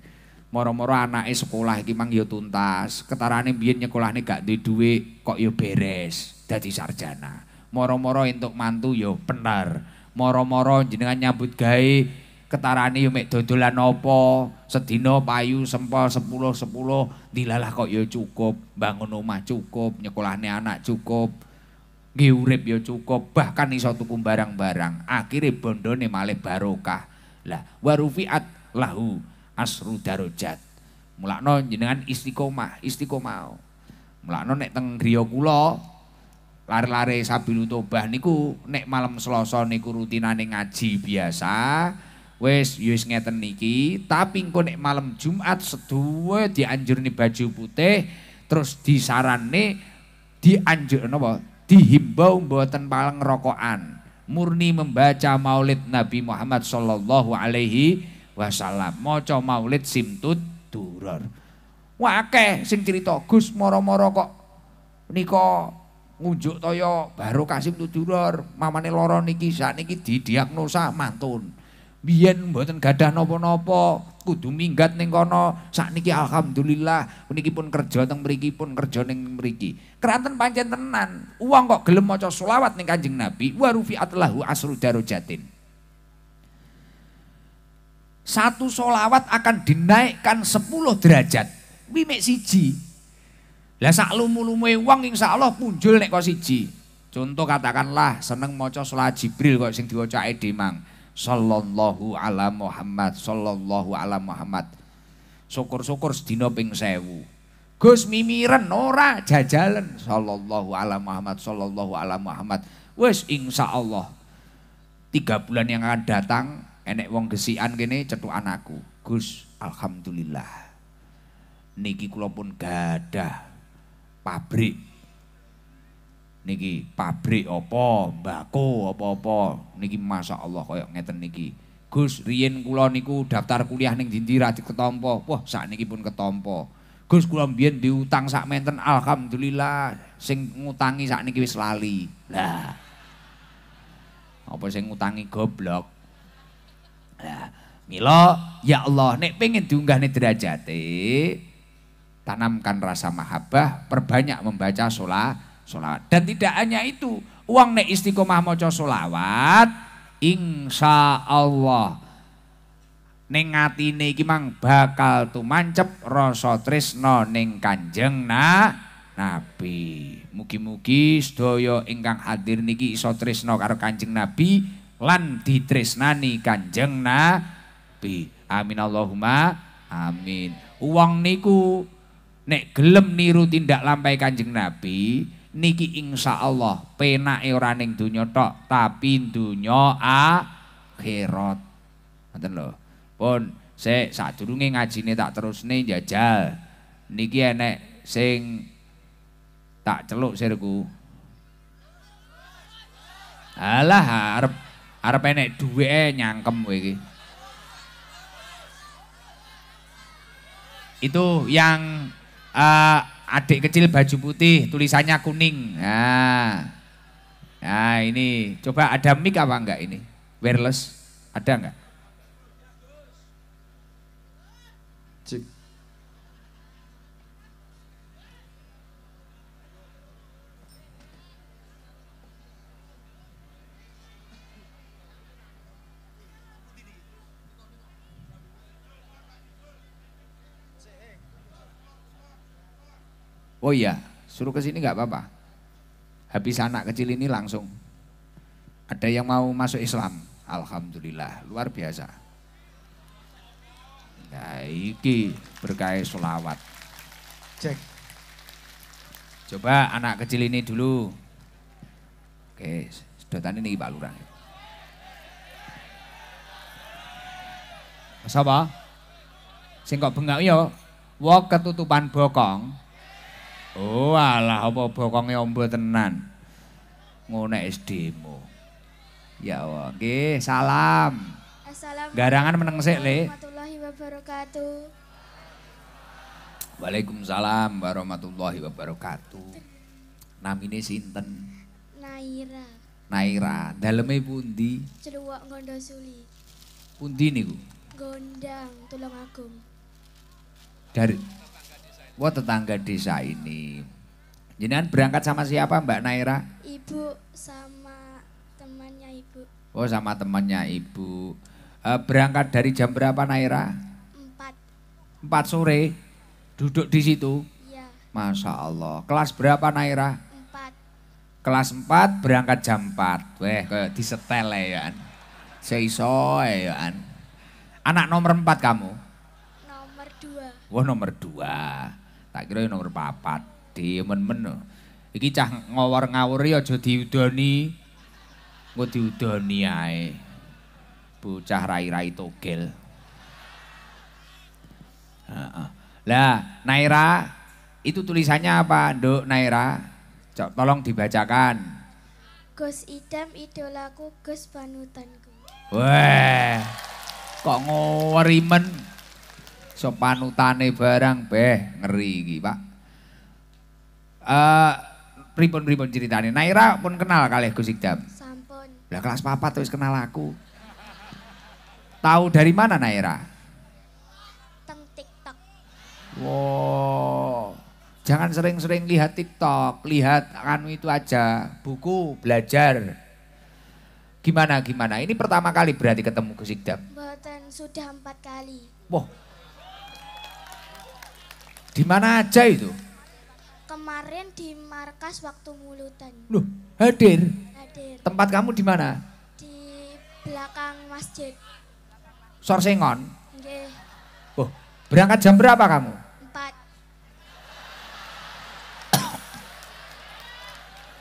Moro-moro anake sekolah iki mang yo ya tuntas. Ketarane biyen nyekolahne gak duwe kok yo ya beres jadi sarjana. Moro-moro untuk mantu yo ya bener. Moro-moro jenengan nyambut gawe ketarane yo mek dodolan apa, sedina payu sempol 10 10 dilalah kok yo cukup, bangun omah cukup, nyekolahne anak cukup. Nggih urip yo cukup, bahkan iso tuku barang-barang. Akhire bondone malih barokah. Lah warufiat lahu asru darojat Mulakno jenengan istiqomah, istiqomah. Mulakno nek teng griya kula lari-lari sabilu tobah niku nek malam Selasa niku rutinane ngaji biasa, Wes yus ngeten niki, tapi engko nek malam Jumat seduwe nih baju putih terus disarane dianjur nopo dihimbau buatan palang rokokan. Murni membaca Maulid Nabi Muhammad sallallahu alaihi wasallam. Maca Maulid simtut duror. keh sing cerita Gus moro-moro kok niko ngunjuk toyo baru kasim tuduror mamane lorong niki niki didiagnosa mantun biyen buatan gadah napa-napa kudu minggat neng kono sakniki alhamdulillah niki pun kerja teng mriki pun kerja neng mriki keraton pancen tenan uang kok gelem maca selawat ning Kanjeng Nabi wa rufi'at lahu asru darujatin satu solawat akan dinaikkan sepuluh derajat bimik siji lah sak lumu uang wong insyaallah punjul nek kok siji contoh katakanlah seneng maca salat Jibril kok sing diwacake demang sallallahu ala Muhammad sallallahu ala Muhammad syukur-syukur sedina ping sewu, Gus mimiren ora jajalen sallallahu ala Muhammad sallallahu ala Muhammad wis insyaallah tiga bulan yang akan datang enek wong gesikan gini, cetuk anakku Gus alhamdulillah niki kula pun gadah pabrik niki pabrik apa, bako apa-apa. Niki masa Allah kaya ngeten niki. Gus riyen kula niku daftar kuliah ning dindi ra diketampa. Wah, niki pun ketompo. Gus kula mbiyen diutang sak menten alhamdulillah sing ngutangi niki wis lali. Lah. Apa sing ngutangi goblok? Lah, Milo, ya Allah nek pengen diunggah nih derajate tanamkan rasa mahabbah, perbanyak membaca sholat solawat. Dan tidak hanya itu, uang nek istiqomah maca solawat, insya Allah nengati neki mang bakal tu rasa tresno neng Kanjeng na, Nabi. Mugi-mugi sedoyo ingkang hadir niki iso tresno karo Kanjeng Nabi lan ditresnani Kanjeng Nabi. Amin Allahumma amin. Uang niku nek gelem niru tindak lampai Kanjeng Nabi, niki insya Allah penak ora ning dunia tok tapi dunya akhirat ngoten lho pun sik ngaji ini tak terus nih jajal niki enek sing tak celuk sirku alah harap, harap enek duwe nyangkem kowe itu yang uh, adik kecil baju putih, tulisannya kuning. Nah, nah ini coba ada mic apa enggak ini? Wireless ada enggak? Oh iya, suruh ke sini nggak apa-apa. Habis anak kecil ini langsung. Ada yang mau masuk Islam. Alhamdulillah, luar biasa. Nah, iki berkait sholawat. Cek. Coba anak kecil ini dulu. Oke, sedotan ini Pak Lurah. Sapa? Sing kok bengak ya, Wok ketutupan bokong, Oh alah apa bokongnya ombo tenan. Ngono es demo. Ya oke, salam. Assalamualaikum. Garangan meneng sik, Le. Warahmatullahi wabarakatuh. Waalaikumsalam warahmatullahi wabarakatuh. Namine sinten? Naira. Naira, daleme pundi? Celuwak Gondosuli. Pundi niku? Gondang Tulungagung. Dari Wah oh, tetangga desa ini. Jenengan berangkat sama siapa Mbak Naira? Ibu sama temannya ibu. Oh sama temannya ibu. Uh, berangkat dari jam berapa Naira? Empat. Empat sore? Duduk di situ? Iya. Masya Allah. Kelas berapa Naira? Empat. Kelas empat berangkat jam empat. Weh kayak disetel ya. Seiso ya. Anak nomor empat kamu? Nomor dua. Wah oh, nomor dua. Tak kira nomor papat. Demen-men. Iki cah ngawur-ngawuri aja diudoni. Engko diudoni ae. Bocah rai-rai togel. Heeh. Lah, Naira itu tulisannya apa, Nduk Naira? Cok, tolong dibacakan. Gus Idam idolaku Gus panutanku. Weh. Kok men? sopanutane barang beh ngeri iki Pak. Eh pripun-pripun ceritane? Naira pun kenal kali Gus Ikdam. Sampun. Lah kelas papa terus kenal aku. Tahu dari mana Naira? Teng TikTok. Wow. Jangan sering-sering lihat TikTok, lihat anu itu aja, buku, belajar. Gimana gimana? Ini pertama kali berarti ketemu Gus Ikdam? Mboten, sudah empat kali. Wah, wow di mana aja itu? Kemarin di markas waktu mulutan. Loh, hadir? Hadir. Tempat kamu di mana? Di belakang masjid. Sorsengon? Nggih. Oh, berangkat jam berapa kamu? Empat.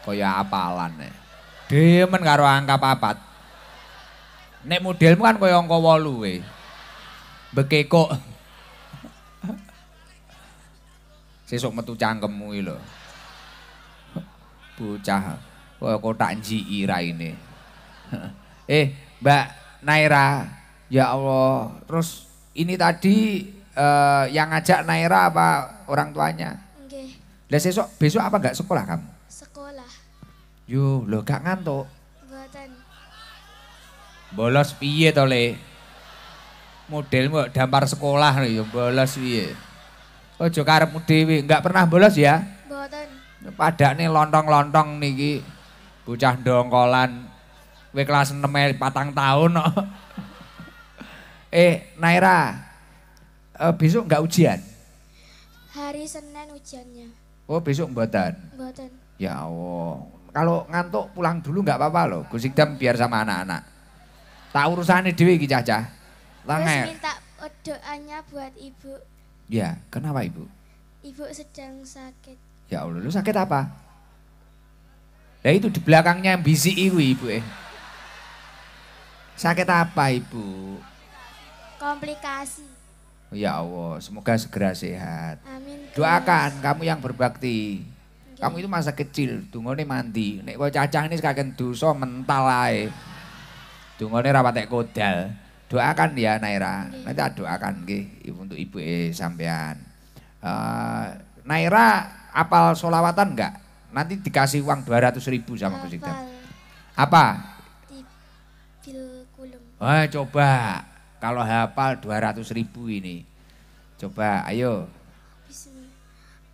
Kaya apalan ya. Demen karo angka papat. Nek modelmu kan kaya angka 8 kowe. Eh. Bekekok. sesok metu cangkemmu iki lho. Bocah kaya kotak jiki raine. eh, Mbak Naira, ya Allah. Terus ini tadi uh, yang ngajak Naira apa orang tuanya? Nggih. Besok, Lah sesok besok apa enggak sekolah kamu? Sekolah. Yo, lo gak ngantuk. Mboten. Bolos piye to, Le? Modelmu dampar sekolah lho bolos piye. Ojo karepmu dhewe, enggak pernah bolos ya? Mboten. nih lontong-lontong nih bocah dongkolan. Kowe kelas 6 patang tahun eh, Naira. Eh, besok enggak ujian? Hari Senin ujiannya. Oh, besok mboten. Mboten. Ya Allah. Kalau ngantuk pulang dulu enggak apa-apa loh. Gus Sikdam biar sama anak-anak. Tak urusane dhewe iki, Caca. Terus minta doanya buat ibu. Ya, kenapa Ibu? Ibu sedang sakit. Ya Allah, lu sakit apa? Ya itu di belakangnya yang busy Ibu, Ibu eh. Sakit apa Ibu? Komplikasi. Oh, ya Allah, semoga segera sehat. Amin. Doakan kamu yang berbakti. Kamu itu masa kecil, tunggu nih mandi. Nek kowe cacah ini kakek dosa mental Tunggu nih ra patek kodal. Doakan ya Naira. Nanti tak doakan Ibu untuk ibu eh sampean. Uh, Naira apal solawatan enggak? Nanti dikasih uang dua ratus ribu sama Gus Apa? Eh, coba kalau hafal ratus ribu ini. Coba ayo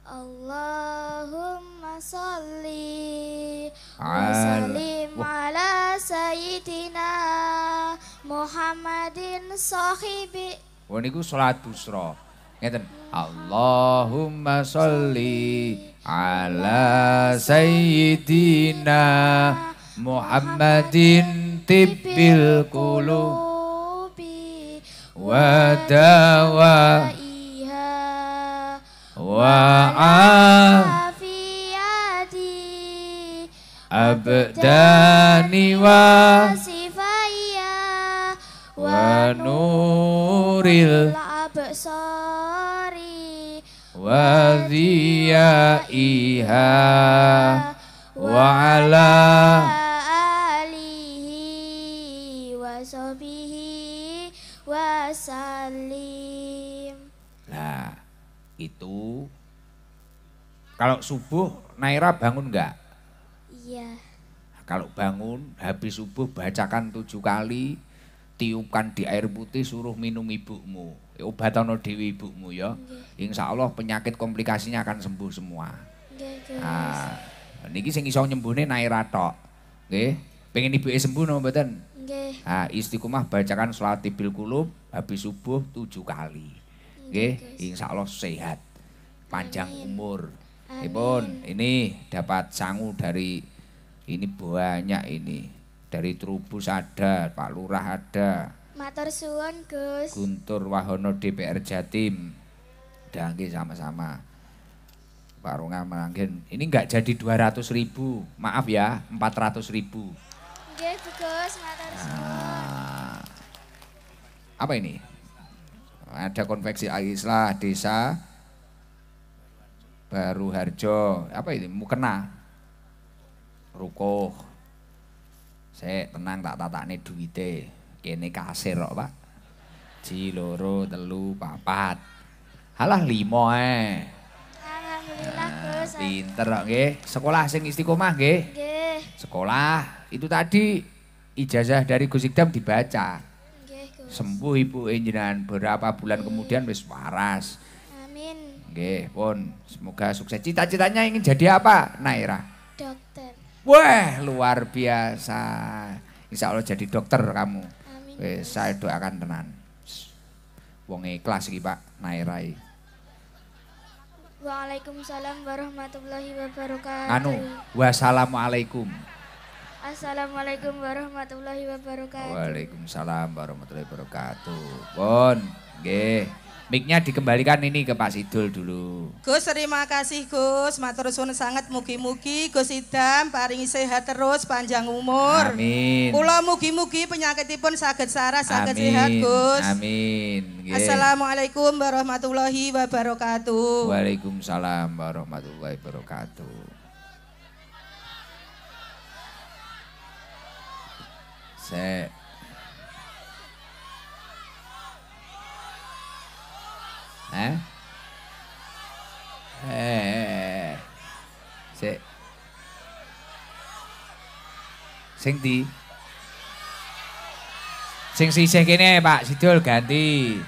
Allahumma salli wa sallim ala sayyidina Muhammadin sahibi Wah niku salat busra. Ngeten. Allahumma salli ala sayyidina Muhammadin tibbil qulubi wa dawai wa afiyati abdani wa sifaya wa nuril absari wa ziyaiha Kalau subuh Naira bangun enggak? Iya. Kalau bangun habis subuh bacakan tujuh kali, tiupkan di air putih suruh minum ibumu. Ya ono dewi ibumu ya. Nggih. Insya Allah penyakit komplikasinya akan sembuh semua. Nggih, Nah, niki sing iso nyembuhne Naira tok. Nggih. Pengen ibu sembuh napa mboten? Nggih. Ah, istiqomah bacakan salat tibil kulub habis subuh tujuh kali. Iya, Nggih, insya Allah sehat, panjang umur. Ipun, ini dapat sangu dari ini banyak ini. Dari Trubus ada, Pak Lurah ada. Matur suwun, Gus. Guntur Wahono DPR Jatim. Dangi sama-sama. Pak Runga manggen. Ini enggak jadi 200 ribu. Maaf ya, 400 ribu. Oke, Gus, matur nah. suwun. Apa ini? Ada konveksi Aisyah Desa Baru Harjo, apa itu Mukena. Rukuh. Saya tenang tak tak tak tatakne duite Kene kasir kok, Pak. ciloro telu, papat. Halah limo eh. Alhamdulillah, nah, pinter kok nggih. Sekolah sing istiqomah nggih. Sekolah itu tadi ijazah dari Gus Ikdam dibaca. Sembuh ibu injinan berapa bulan kemudian wis waras. Oke, pun semoga sukses. Cita-citanya ingin jadi apa, Naira? Dokter. Wah, luar biasa. Insya Allah jadi dokter kamu. Amin. Weh, saya doakan tenan. Wong ikhlas iki, Pak, Naira Waalaikumsalam warahmatullahi wabarakatuh. Anu, wassalamualaikum. Assalamualaikum warahmatullahi wabarakatuh. Waalaikumsalam warahmatullahi wabarakatuh. Pun, nggih. Miknya dikembalikan ini ke Pak Sidul dulu. Gus terima kasih Gus, matur suwun sangat mugi-mugi Gus Idam paringi sehat terus panjang umur. Amin. Kula mugi-mugi penyakitipun saged sarah saged sehat Gus. Amin. Yeah. Assalamualaikum warahmatullahi wabarakatuh. Waalaikumsalam warahmatullahi wabarakatuh. Saya Eh? Eh. si Sing di Sing sisih kene Pak Sidul ganti.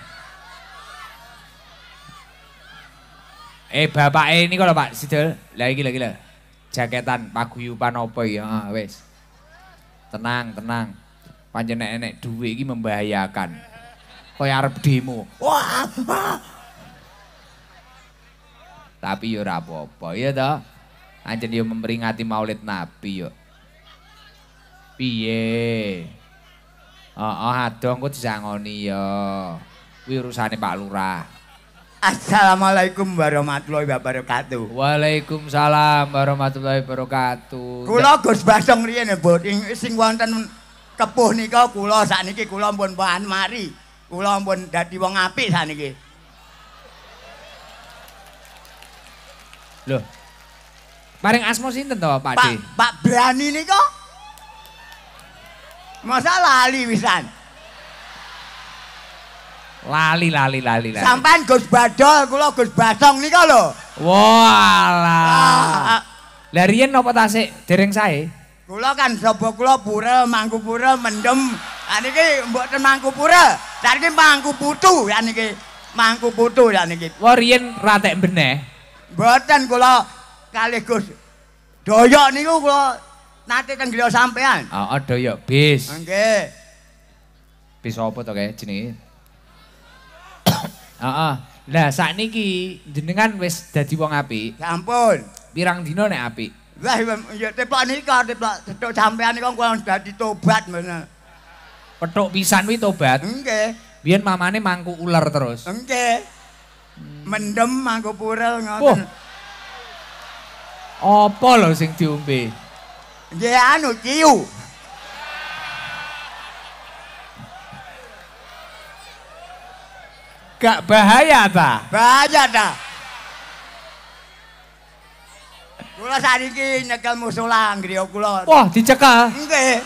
Eh bapak eh, ini kalau Pak Sidul, lagi lagi lah. Jaketan paguyuban apa ya? Ah, wes. Tenang, tenang. Panjenengan enek duit ini membahayakan. Kaya arep demo. Wah, ah, tapi yo ora apa-apa, iya ta? Anjen yo memperingati Maulid Nabi yo. Piye? Heeh, adong ku disangoni yo. Kuwi urusane Pak Lurah. Assalamualaikum warahmatullahi wabarakatuh. Waalaikumsalam warahmatullahi wabarakatuh. Kula Gus Basong riyen ya, Bu, sing wonten kepuh nika kula sakniki kulo pun pahan mari. Kula pun dadi wong apik sakniki. Loh. Paring asmo sinten to, Pak Pak, Pak Brani niko? Masa lali pisan. Lali lali lali lali. Sampean Gus Badol, kula Gus Basong niko lho. Walah. Ah, ah. Lah riyen napa tasik dereng sae? Kula kan sapa kula Pura, pura Mendem. Lah niki Lah niki mangku putu ya niki. putu ya niki. Wah riyen ratek beneh. Mboten kula kalih Gus. Doyok niku kula nate teng griya sampean. oh, doyok bis. Nggih. Bis apa to kae jenenge? Heeh. Ah, lah sakniki jenengan wis dadi wong apik. Ya ampun. Pirang dina nek apik? Lah ya teplok nika, teplok cetuk sampean niku kula dadi tobat bener. Petuk pisan kuwi tobat? Nggih. Biyen mamane mangku ular terus. Nggih. Mendem aku purel ngoten. Oh. Apa lho sing diombe? Nggih anu ciu. Gak bahaya ta? Bahaya ta. Kula gini nyekel musola griya kula. Wah, dicekel. Nggih.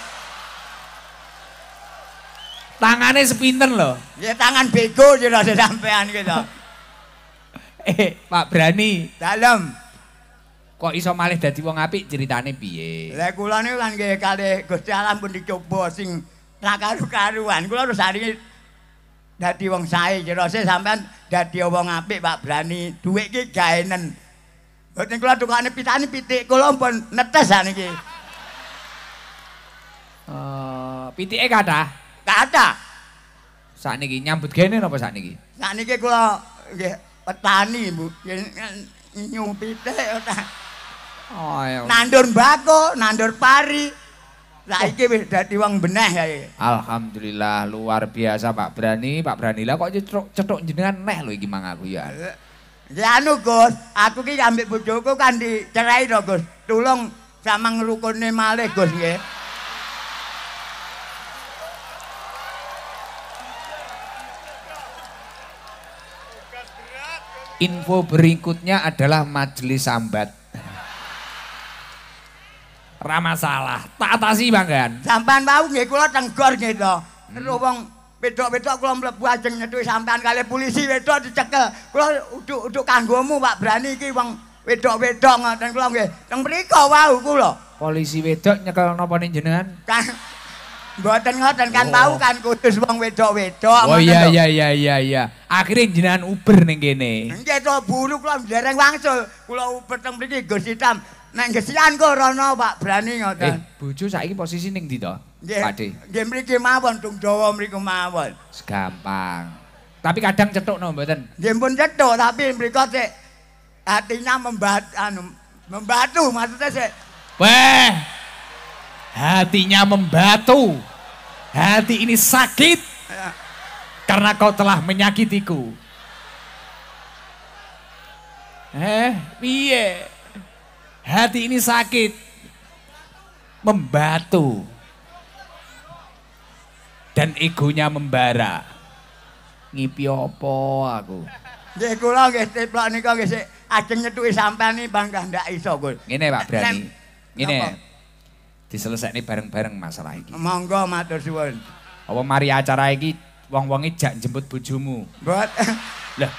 Tangane sepinten lho. Ya tangan bego ya sampean ki to. Eh, Pak Brani. dalam. Kok iso malih dadi wong apik ceritane piye? Lah kula niku kan nggih kalih Gusti Allah pun dicoba sing ra karu-karuan. Kula terus hari dadi wong sae jerose sampean dadi wong apik Pak Brani. Duit ki gaenen. Mboten kula tukane pitane pitik kula pun netes ha niki. eh pitike kathah? Kathah. Sakniki nyambut gene napa sakniki? Sakniki kula nggih petani bu nyupi teh oh, nandur bako nandur pari saiki oh. wis dadi wong beneh ya. alhamdulillah luar biasa Pak Brani Pak Brani lah kok cetuk cetuk jenengan neh lho iki mang aku ya ya anu Gus aku ki ambek bojoku kan dicerai to Gus tulung sama ngrukune malih Gus nggih ya. Info berikutnya adalah majelis sambat. Rama salah, tak atasi kan. Sampan bau nggih kula tenggor nggih to. Terus hmm. wong wedok-wedok kula mlebu ajeng nyetuhi sampean kali polisi wedok dicekel. Kula uduk-uduk kanggomu Pak Brani iki wong wedok-wedok ngoten kula nggih. Teng kau wau kula. Polisi wedok nyekel napa ning jenengan? Mboten ngoten kan oh. tau kan kudus wong wedok-wedok. Oh iya iya iya iya iya. Akhire jenengan uber ning kene. Nggih to buluk kula ndereng wangsul. Kula uber teng mriki Gus Hitam. Nek gesian kok rono Pak berani ngoten. Eh bojo saiki posisi ning ndi to? Pakde. Nggih mriki mawon tung dawa mriku mawon. Gampang. Tapi kadang cetuk no mboten. Nggih pun cetuk tapi mriku sik hatinya membat anu membatu maksudnya sik. Weh, Hatinya membatu. Hati ini sakit karena kau telah menyakitiku. Eh, piye? Hati ini sakit. Membatu. Dan egonya membara. Ngipi opo aku? Nggih kula nggih teplok nika nggih sik ajeng nyetuki sampean iki bangga ndak iso, Gus. Ngene Pak Brani. Ngene diselesaikan bareng-bareng masalah ini. Monggo matur suwun. Apa mari acara ini wong wongi jak jemput bujumu buat Lah,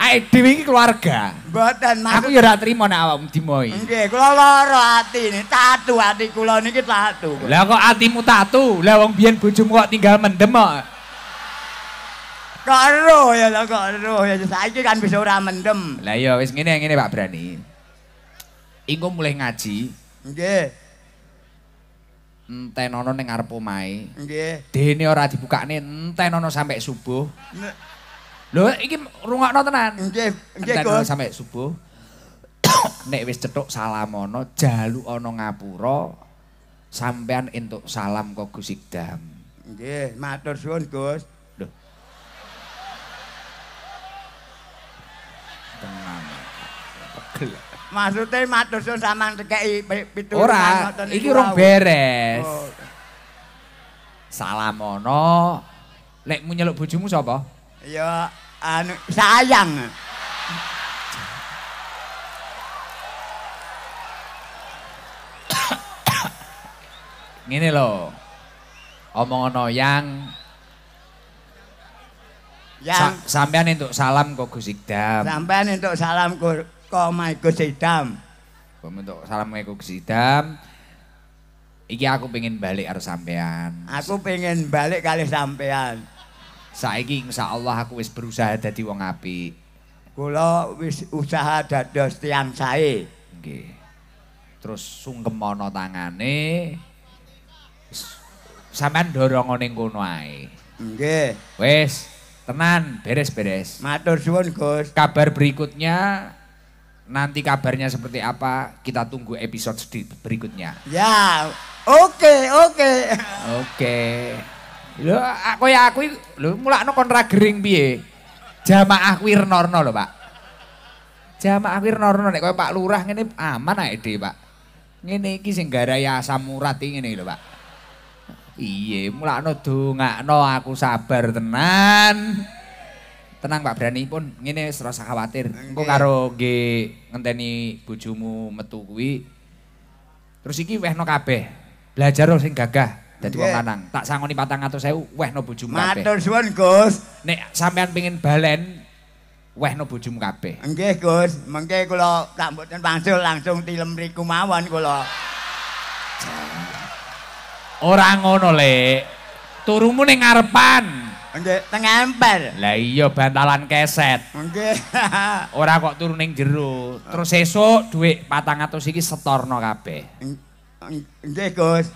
ae dhewe iki keluarga. Mboten maksud. Aku ya ora trimo nek awakmu dimoi. Nggih, kula lara ini, tatu ati kula niki tatu. Lah kok hatimu tatu? Lah wong biyen bojomu kok tinggal mendem kok. Kok roh ya lah kok roh ya saiki kan bisa ora mendem. Lah yo iya, wis ngene ngene Pak berani Engko mulai ngaji. Nggih. enten ana ning arep omahe. Nggih. Dene ora dibukakne enten ana sampe subuh. Lho iki rungokno tenan. Nggih, nggih Gus. Sampe subuh. Nek wis cethuk salamono, Jalu ana ngapura sampean entuk salam kok Gus Ikdam. Nggih, matur suwun Gus. Tenang. Maksudnya matur sama sampean tekeki pitu. Ora, iki urung beres. Oh. Salamono. Lek mu nyeluk bojomu sapa? Ya anu sayang. Ngene lho. omongono yang Yang sampean entuk salam kok Gus Ikdam. Sampean entuk salam kok Assalamualaikum Gus Idam. Untuk Assalamualaikum Gus Idam. Iki aku pengen balik harus sampean. Aku pengen balik kali sampean. Saiki insya Allah aku wis berusaha jadi wong api. Kulo wis usaha dados tiang sae. Nggih. Terus sungkem ana tangane. Sampean dorong ning kono Oke. Wes Wis, tenan beres-beres. Matur suwun, Gus. Kabar berikutnya Nanti kabarnya seperti apa, kita tunggu episode berikutnya. Ya, oke, oke. Oke. lo Lho, ah, aku ya aku, lho mulakno no kontra gering biye. Jamaah kuwi norno lho, Pak. Jamaah akwir norno, nek kaya Pak Lurah ngene aman aja deh Pak. Ngene iki sing garai asam urat ini lho, Pak. Iye, mulakno no aku sabar tenan tenang Pak Brani pun ngene wis rasa khawatir. Engko karo nggih ngenteni bojomu metu kuwi. Terus iki wehno kabeh. Belajar sing gagah dadi wong lanang. Tak sangoni 400.000 wehno bojomu kabeh. Matur suwun Gus. Nek sampean pengin balen wehno bojomu kabeh. Nggih Gus, mengke kula tak mboten pangsul langsung tilem riku mawon kula. Ora ngono, Lek. Turumu ning ngarepan. Nggih, teng emper. Lah iya bantalan keset. Nggih. Ora kok turu ning jero. Terus esuk dhuwit 400 iki setorno kabeh. Nggih, Gus.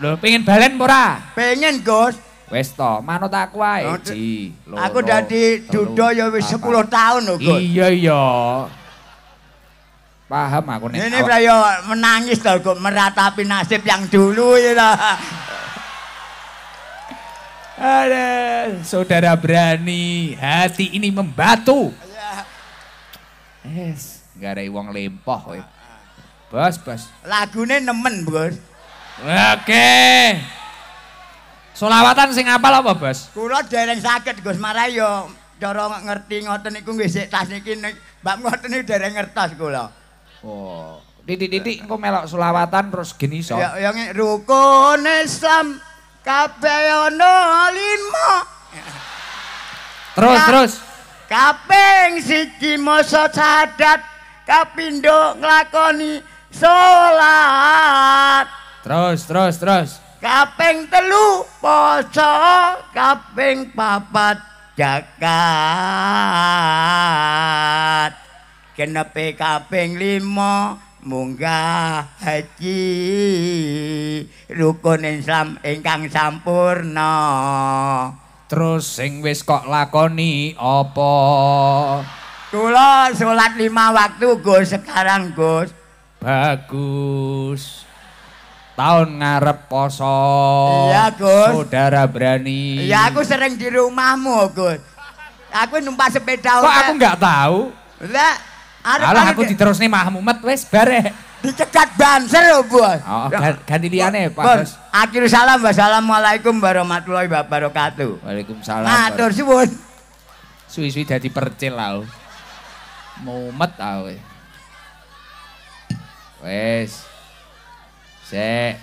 Lho, pengin balen ora? Pengin, Gus. Wis to, manut aku ae, Ji. Aku dadi duda ya wis 10 tahun lho, Gus. Iya, iya. Paham aku nek. Ini ya menangis to, Gus, meratapi nasib yang dulu ya. You Ada saudara berani, hati ini membatu. Yes, nggak ada uang lempoh, we. Bos, bos. Lagunya nemen, bos. Oke. Solawatan sing apa apa, bos? Kulo dereng sakit, Gus marayo, yo. ngerti ngoten niku nggih sik tas niki mbak ngoten niku dereng ngertos kula. Oh. Titik-titik engko melok solawatan terus geni iso. Ya, ya rukun Islam Kabeh ono Terus, terus. Kaping siji masa sadat kapindho nglakoni salat. Terus, terus, terus. Kaping telu poso, kaping papat jakat. Genepe kaping limo munggah haji rukun Islam ingkang sampurna terus sing wis kok lakoni apa kula salat lima waktu Gus sekarang Gus bagus tahun ngarep poso iya Gus saudara berani iya aku sering di rumahmu Gus aku numpak sepeda kok aku nggak tahu enggak Alah aku diterus nih mah mumet wes bare. Dicegat banser loh ya. ya, bos. Oh, ganti liane Pak Bos. Akhir salam wassalamualaikum warahmatullahi wabarakatuh. Waalaikumsalam. Matur suwun. Suwi-suwi dadi percil lo. Mumet ah Wes. Se.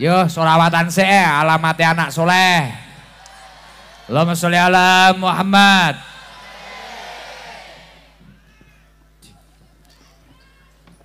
Yo solawatan se. Eh, alamate anak soleh. Allahumma sholli ala Muhammad.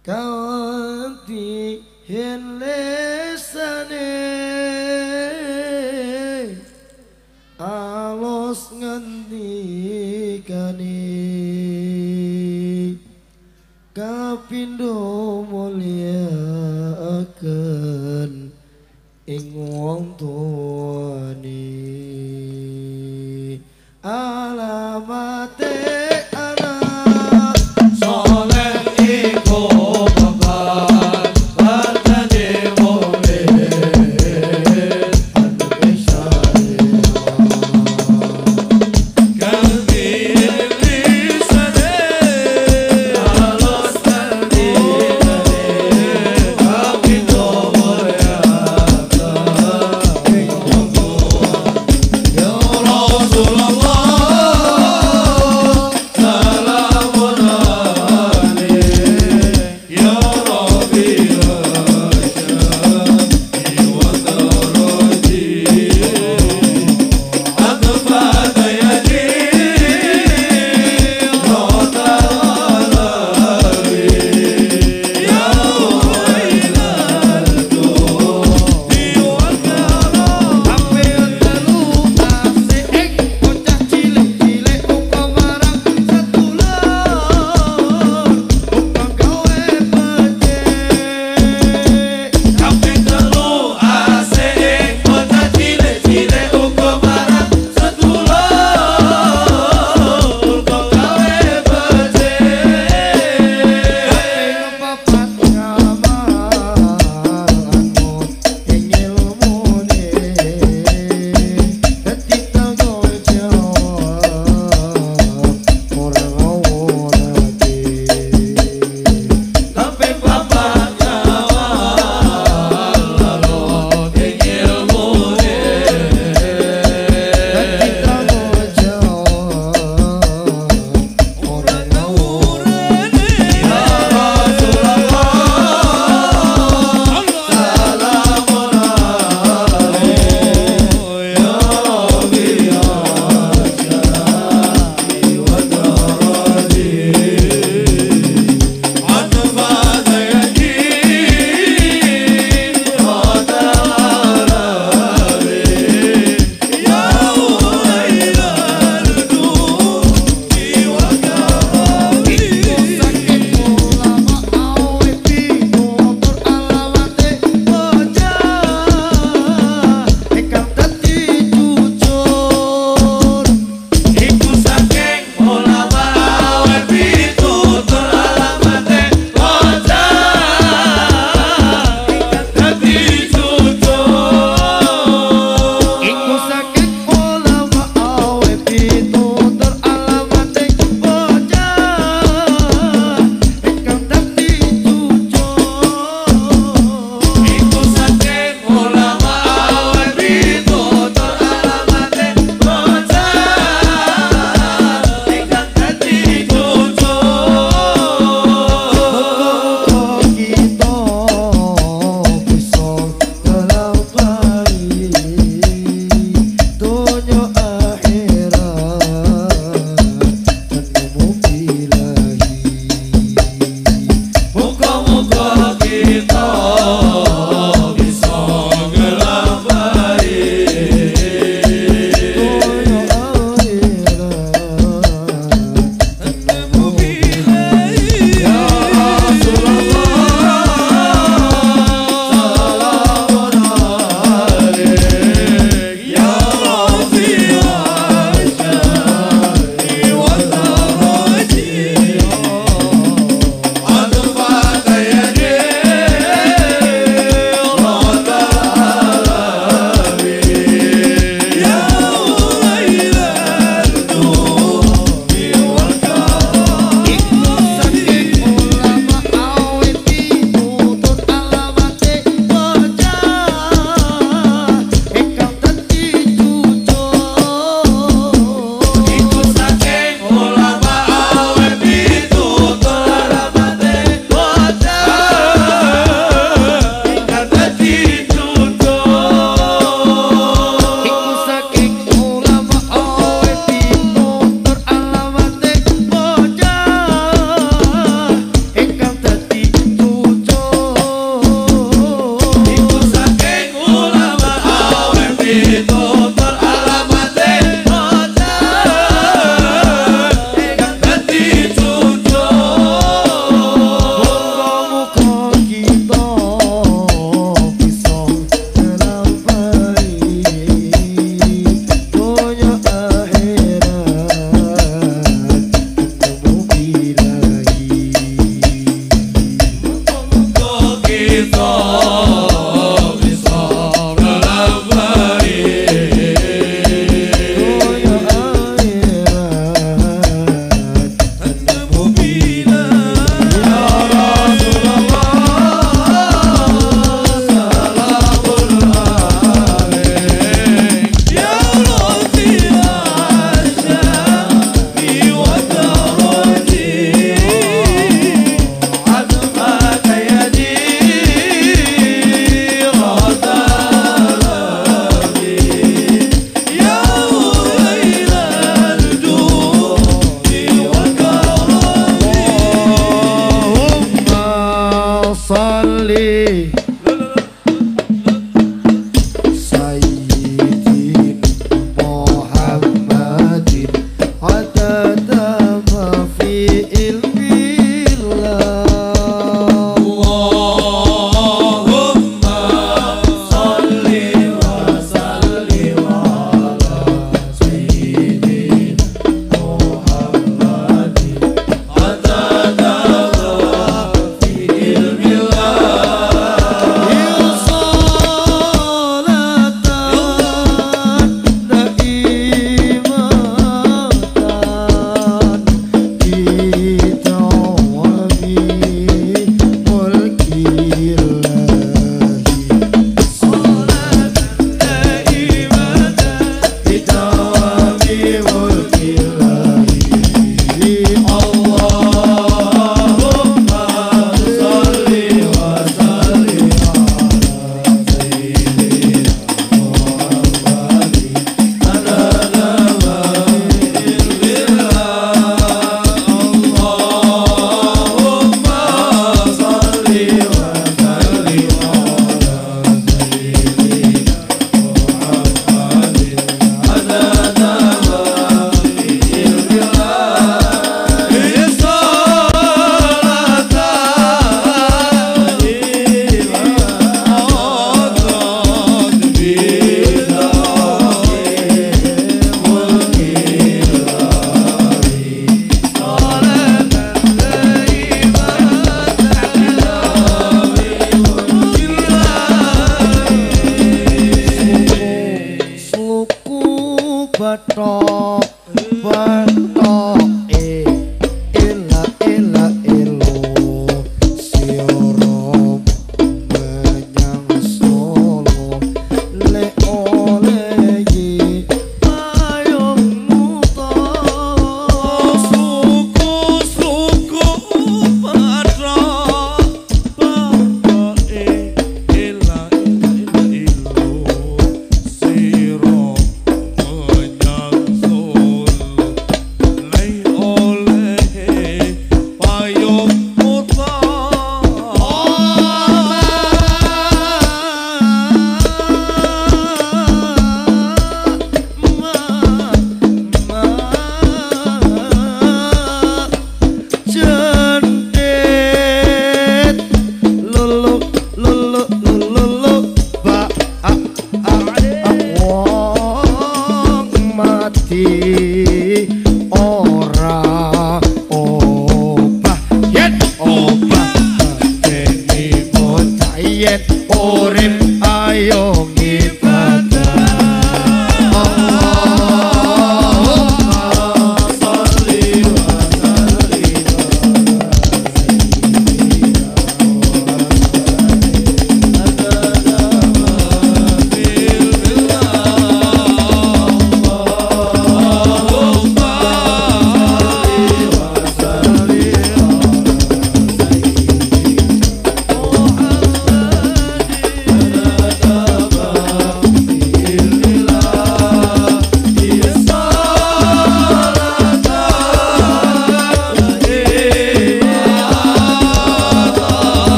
kawanti yen lesane alos ngendikane kapindo mulia akan ing wong tuane alamate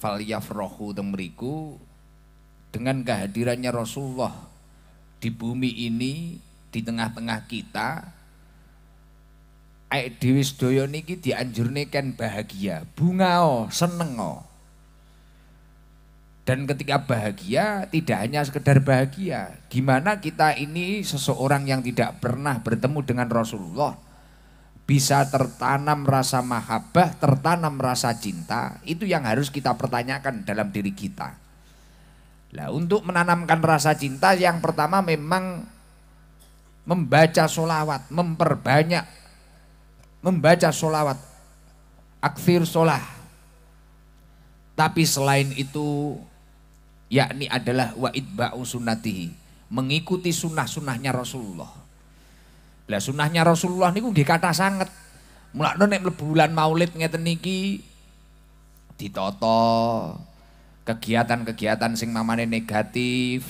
falyafrohu temriku dengan kehadirannya Rasulullah di bumi ini di tengah-tengah kita Aik Dewi Sedoyo niki dianjurnikan bahagia, bunga o, seneng o. Dan ketika bahagia tidak hanya sekedar bahagia. Gimana kita ini seseorang yang tidak pernah bertemu dengan Rasulullah bisa tertanam rasa mahabbah, tertanam rasa cinta, itu yang harus kita pertanyakan dalam diri kita. Nah, untuk menanamkan rasa cinta yang pertama memang membaca solawat, memperbanyak, membaca solawat, akfir solah. Tapi selain itu, yakni adalah wa'id sunnatihi, mengikuti sunnah-sunnahnya Rasulullah. Lah sunahnya Rasulullah niku nggih kathah sangat Mulane nek mlebu bulan Maulid ngeten teniki ditata kegiatan-kegiatan sing mamane negatif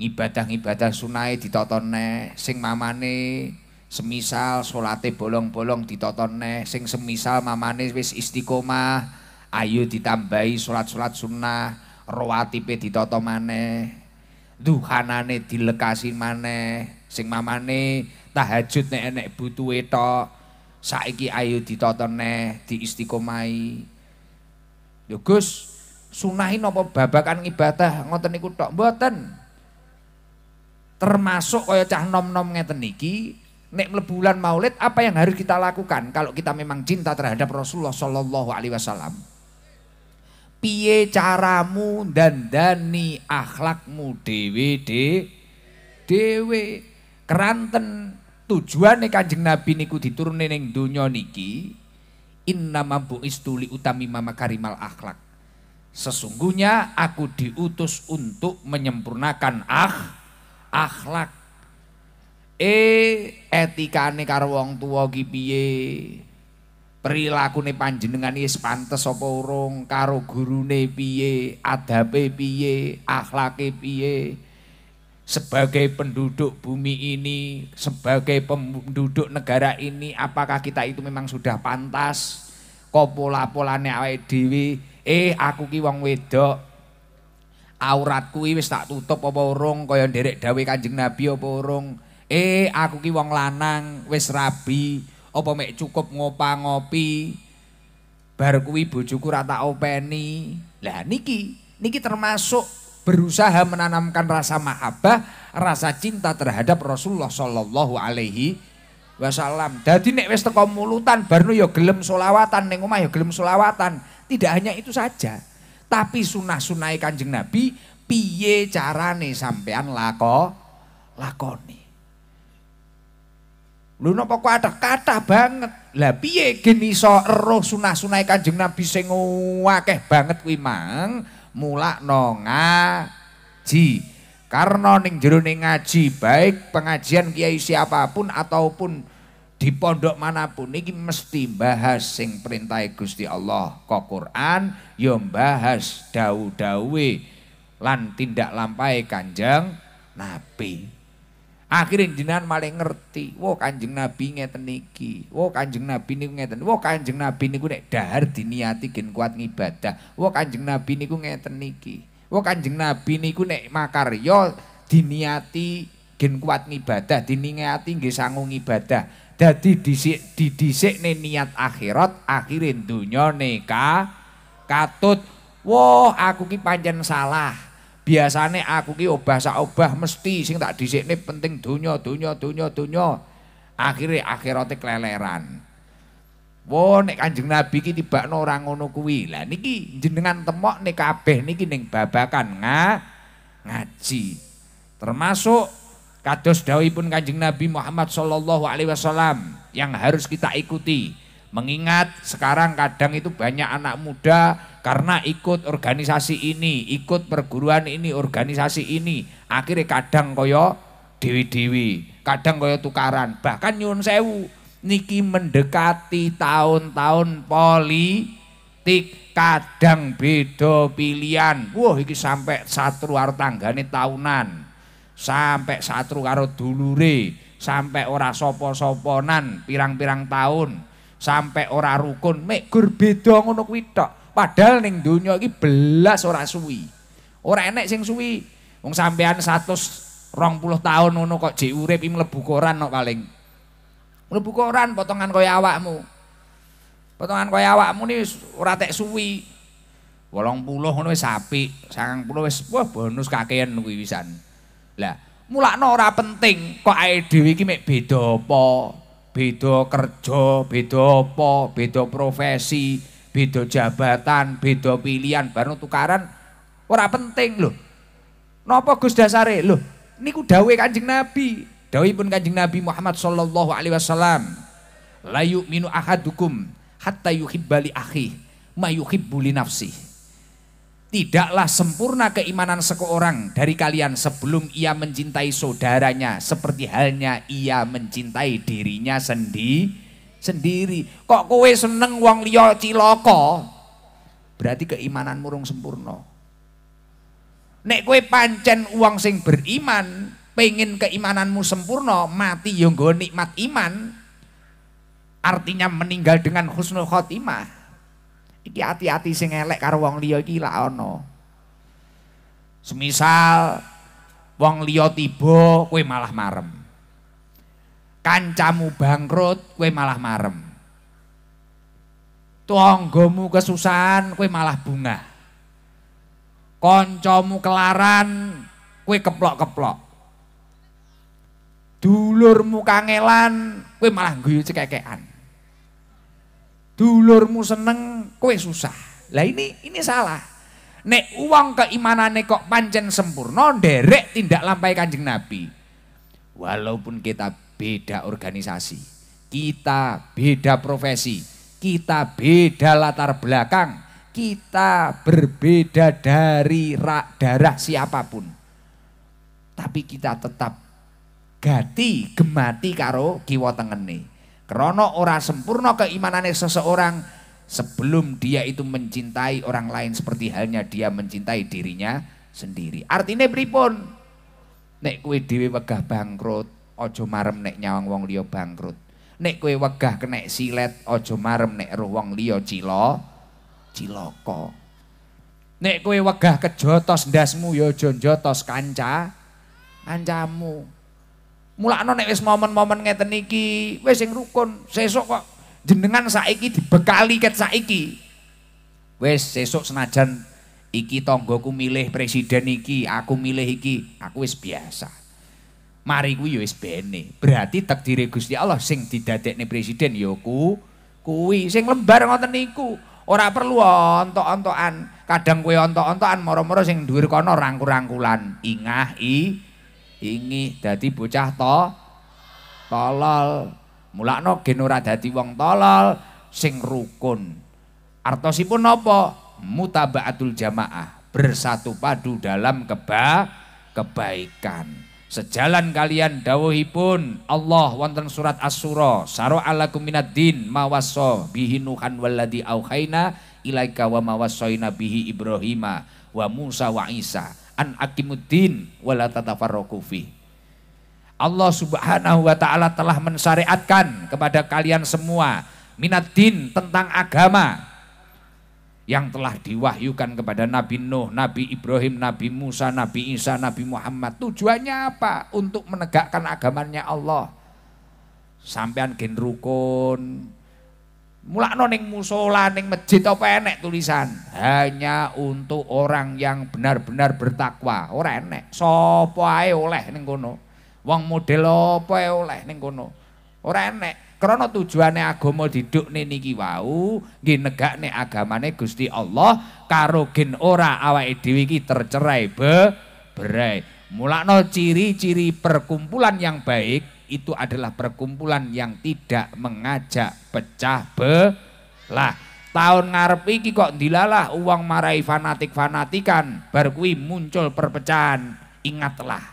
ibadah-ibadah sunai ditoto nih sing mamane semisal salate bolong-bolong ditoto nih sing semisal mamane wis istiqomah ayo ditambahi solat-solat sunnah rawatipe ditoto maneh duhanane dilekasi maneh sing mamane tahajud nek enek butuhe tok saiki ayo ditata neh diistiqomahi yo Gus sunahi napa babakan ibadah ngoten niku tok mboten termasuk kaya cah nom-nom ngeten niki nek bulan maulid apa yang harus kita lakukan kalau kita memang cinta terhadap Rasulullah Sallallahu Alaihi Wasallam piye caramu dan dani akhlakmu dewe de dewe keranten tujuan nih Kanjeng Nabi niku diturunin neng dunia niki inna mampu istuli utami mama karimal akhlak. Sesungguhnya aku diutus untuk menyempurnakan ah akhlak. E etika karo wong tua ki perilaku nih panjenengan nih sepantes apa urung karo nih piye, adabe piye, akhlake piye? sebagai penduduk bumi ini, sebagai penduduk negara ini, apakah kita itu memang sudah pantas? Kok pola-polane awake dewi, Eh, aku ki wong wedok. Auratku wis tak tutup apa urung kaya nderek dawe Kanjeng Nabi apa urung? Eh, aku ki wong lanang, wis rabi, apa mek cukup ngopang ngopi? Bar kuwi bojoku ra tak openi. Lah niki, niki termasuk berusaha menanamkan rasa mahabbah, rasa cinta terhadap Rasulullah Shallallahu Alaihi Wasallam. Jadi nek wes teko mulutan baru yo ya gelem solawatan neng omah yo ya gelem solawatan. Tidak hanya itu saja, tapi sunah sunai kanjeng Nabi piye carane sampean lako lakoni. Lu nopo kok ada kata banget. Lah piye geni so roh sunah sunai kanjeng Nabi sing akeh banget kuimang. mang no ngaji. Karena ning jerone ngaji, baik pengajian kiai siapapun ataupun di pondok manapun ini mesti bahas sing perintah Gusti Allah kok Quran ya bahas dau-dawe lan tindak lampai Kanjeng Nabi. Akhirnya jenengan malah ngerti, wo kanjeng Nabi ngeten iki, wo kanjeng Nabi niku ngeten, wo kanjeng Nabi niku nek dahar diniati gen kuat ngibadah, wo kanjeng Nabi niku ngeten teniki, wo kanjeng Nabi niku nek makarya diniati gen kuat ngibadah, diniati nggih sanggung ibadah. Dadi dhisik didhisikne niat akhirat, akhirin dunyo neka katut, wo aku ki salah biasane aku ki obah-obah mesti sing tak disini penting dunya dunya dunya dunya akhire akhirate keleleran Wo nek Kanjeng Nabi ki tibakno ora ngono kuwi. Lah niki jenengan temok nek kabeh niki ning babakan nga, ngaji. Termasuk kados pun Kanjeng Nabi Muhammad sallallahu alaihi wasallam yang harus kita ikuti. Mengingat sekarang kadang itu banyak anak muda karena ikut organisasi ini, ikut perguruan ini, organisasi ini, akhirnya kadang koyo dewi-dewi, kadang koyo tukaran, bahkan nyun sewu, niki mendekati tahun-tahun politik, kadang beda pilihan, wah iki sampai satu karo tanggane tahunan, sampai satu karo dulure, sampai ora sopo-soponan pirang-pirang tahun, sampai ora rukun, mek gur beda ngono kuwi tok. Padahal ning dunia iki belas ora suwi. Ora enek sing suwi. Wong sampean 120 tahun ngono kok jek urip iki mlebu koran kok paling. Mlebu koran potongan kaya awakmu. Potongan kaya awakmu ni ora tek suwi. 80 ngono wis apik, 90 wis wah bonus kakean kuwi wisan. Lah, mulakno ora penting kok ae dhewe iki mek beda apa? Beda kerja, beda apa? Beda profesi. beda jabatan, beda pilihan, baru tukaran ora penting loh, Napa Gus dasare? loh. niku dawuh Kanjeng Nabi. Dawuhipun Kanjeng Nabi Muhammad sallallahu alaihi wasallam. La yu'minu ahadukum hatta yuhibba akhi ma yuhibbu nafsi. Tidaklah sempurna keimanan seseorang dari kalian sebelum ia mencintai saudaranya seperti halnya ia mencintai dirinya sendiri sendiri. Kok kowe seneng wong liya ciloko Berarti keimanan murung sempurna. Nek kowe pancen uang sing beriman, pengen keimananmu sempurna, mati yo ya nggo nikmat iman. Artinya meninggal dengan husnul khotimah. Iki hati-hati sing elek karo wong liya iki lak ana. Semisal wong liya tiba kowe malah marem kancamu bangkrut kue malah marem tuanggomu kesusahan kue malah bunga koncomu kelaran kue keplok-keplok dulurmu kangelan kue malah guyu cekekean dulurmu seneng kue susah lah ini ini salah nek uang keimanane kok pancen sempurna derek tindak lampai kanjeng nabi walaupun kita beda organisasi, kita beda profesi, kita beda latar belakang, kita berbeda dari rak darah siapapun. Tapi kita tetap gati gemati karo kiwa tengene. Krono ora sempurna keimanannya seseorang sebelum dia itu mencintai orang lain seperti halnya dia mencintai dirinya sendiri. Artinya pripun? Nek kue dewe wegah bangkrut, aja marem nek nyawang wong liya bangkrut. Nek kowe wegah kena silet, aja marem nek roh wong liya cila cilaka. Nek kowe wegah kejotos ndasmu ya aja njotos kanca kancamu. Mulakno nek wis momen-momen ngeten iki, wis sing rukun, sesuk kok jenengan saiki dibekali ket saiki. Wis sesuk senajan iki tanggoku milih presiden iki, aku milih iki, aku wis biasa mari kuwi ya wis bene. Berarti takdire Gusti Allah sing didadekne presiden ya ku kuwi sing lembar ngoten niku. Ora perlu ontok-ontokan. Kadang kowe ontok-ontokan moro-moro sing dhuwur kono rangkul-rangkulan. Ingah i ingi dadi bocah to tolol. Mulakno gen ora dadi wong tolol sing rukun. Artosipun napa? Mutabaatul jamaah, bersatu padu dalam keba kebaikan. Sejalan kalian dawuhipun Allah wonten surat As-Sura saro alakum minad din mawasso bihi nuhan walladhi auhaina ilaika wa mawassoina bihi Ibrahima wa Musa wa Isa an akimuddin wala tatafarraqu fi Allah Subhanahu wa taala telah mensyariatkan kepada kalian semua minad din tentang agama yang telah diwahyukan kepada Nabi Nuh, Nabi Ibrahim, Nabi Musa, Nabi Isa, Nabi Muhammad. Tujuannya apa? Untuk menegakkan agamanya Allah. Sampean gen rukun. mulak noning musola neng masjid apa enek tulisan. Hanya untuk orang yang benar-benar bertakwa. Orang enek. Sopo ae oleh neng kono. Wang model apa oleh neng kono. Orang enek. Karena tujuannya agama nih niki wau nggih nih agamane Gusti Allah karo gen ora awa dhewe tercerai be berai. Mulakno ciri-ciri perkumpulan yang baik itu adalah perkumpulan yang tidak mengajak pecah be lah Tahun ngarep iki kok dilalah uang marai fanatik-fanatikan bar muncul perpecahan. Ingatlah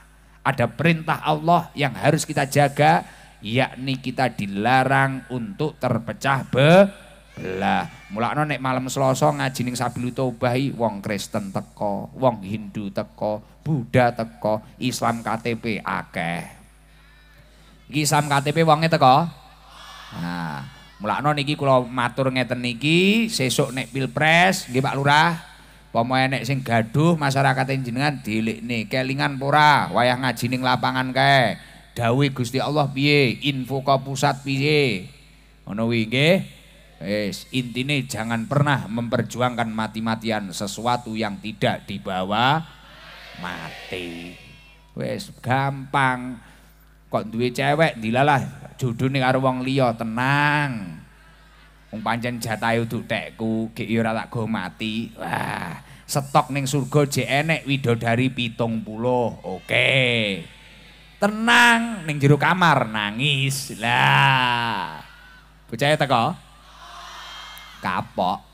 ada perintah Allah yang harus kita jaga yakni kita dilarang untuk terpecah belah. Mulakno nek malam Selasa ngaji ning Sabilu Tobahi wong Kristen teko, wong Hindu teko, Buddha teko, Islam KTP akeh. Iki Islam KTP wonge teko? Nah, mulakno niki kula matur ngeten niki, sesuk nek Pilpres nggih Pak Lurah, Pamane nek sing gaduh masyarakat jenengan dilikne kelingan pura wayah ngaji ning lapangan kae. Dawe Gusti Allah piye, info ka pusat piye. Ngono kuwi nggih. Wis, intine jangan pernah memperjuangkan mati-matian sesuatu yang tidak dibawa mati. Wis gampang. Kok duwe cewek dilalah jodone karo wong liya, tenang. Wong pancen jatahe tekku, gek ya ora tak go mati. Wah, stok ning surga jek enek widodari 70. Oke. Okay tenang ning jero kamar nangis lah bocah teko kapok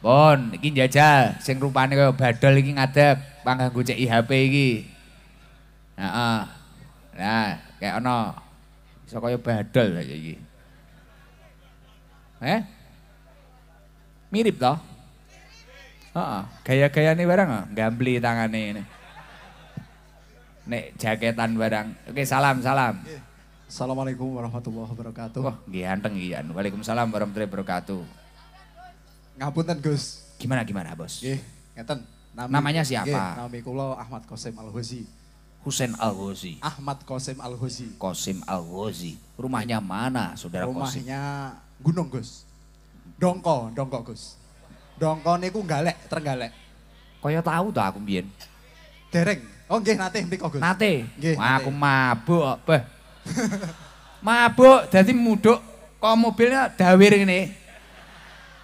Bon, iki njajal sing rupane kaya badal iki ngadeg, panggang cek HP iki. Heeh. Nah, kayak ana iso kaya badal kaya iki. Eh? Mirip toh? Heeh, gaya-gayane barang, gambli tangane ini nek jaketan barang. Oke, salam, salam. Assalamualaikum warahmatullahi wabarakatuh. Wah, oh, ganteng iya. Waalaikumsalam warahmatullahi wabarakatuh. Ngapunten, Gus. Gimana gimana, Bos? Nggih, ngeten. Nami, Namanya siapa? Nggih, kulo Ahmad Kosim al Huzi. Husain al Huzi. Ahmad Kosim al Huzi. Kosim al Huzi. Rumahnya mana, Saudara Kosim? Rumahnya Gunung, Gus. Dongko, Dongko, Gus. Dongko niku galek, Kau Kaya tahu tuh aku mbiyen. Dereng. Oh nggih nate mriko Gus. Nate. Nggih. Wah aku mabuk beh. mabuk dadi muduk kok mobilnya dawir ngene.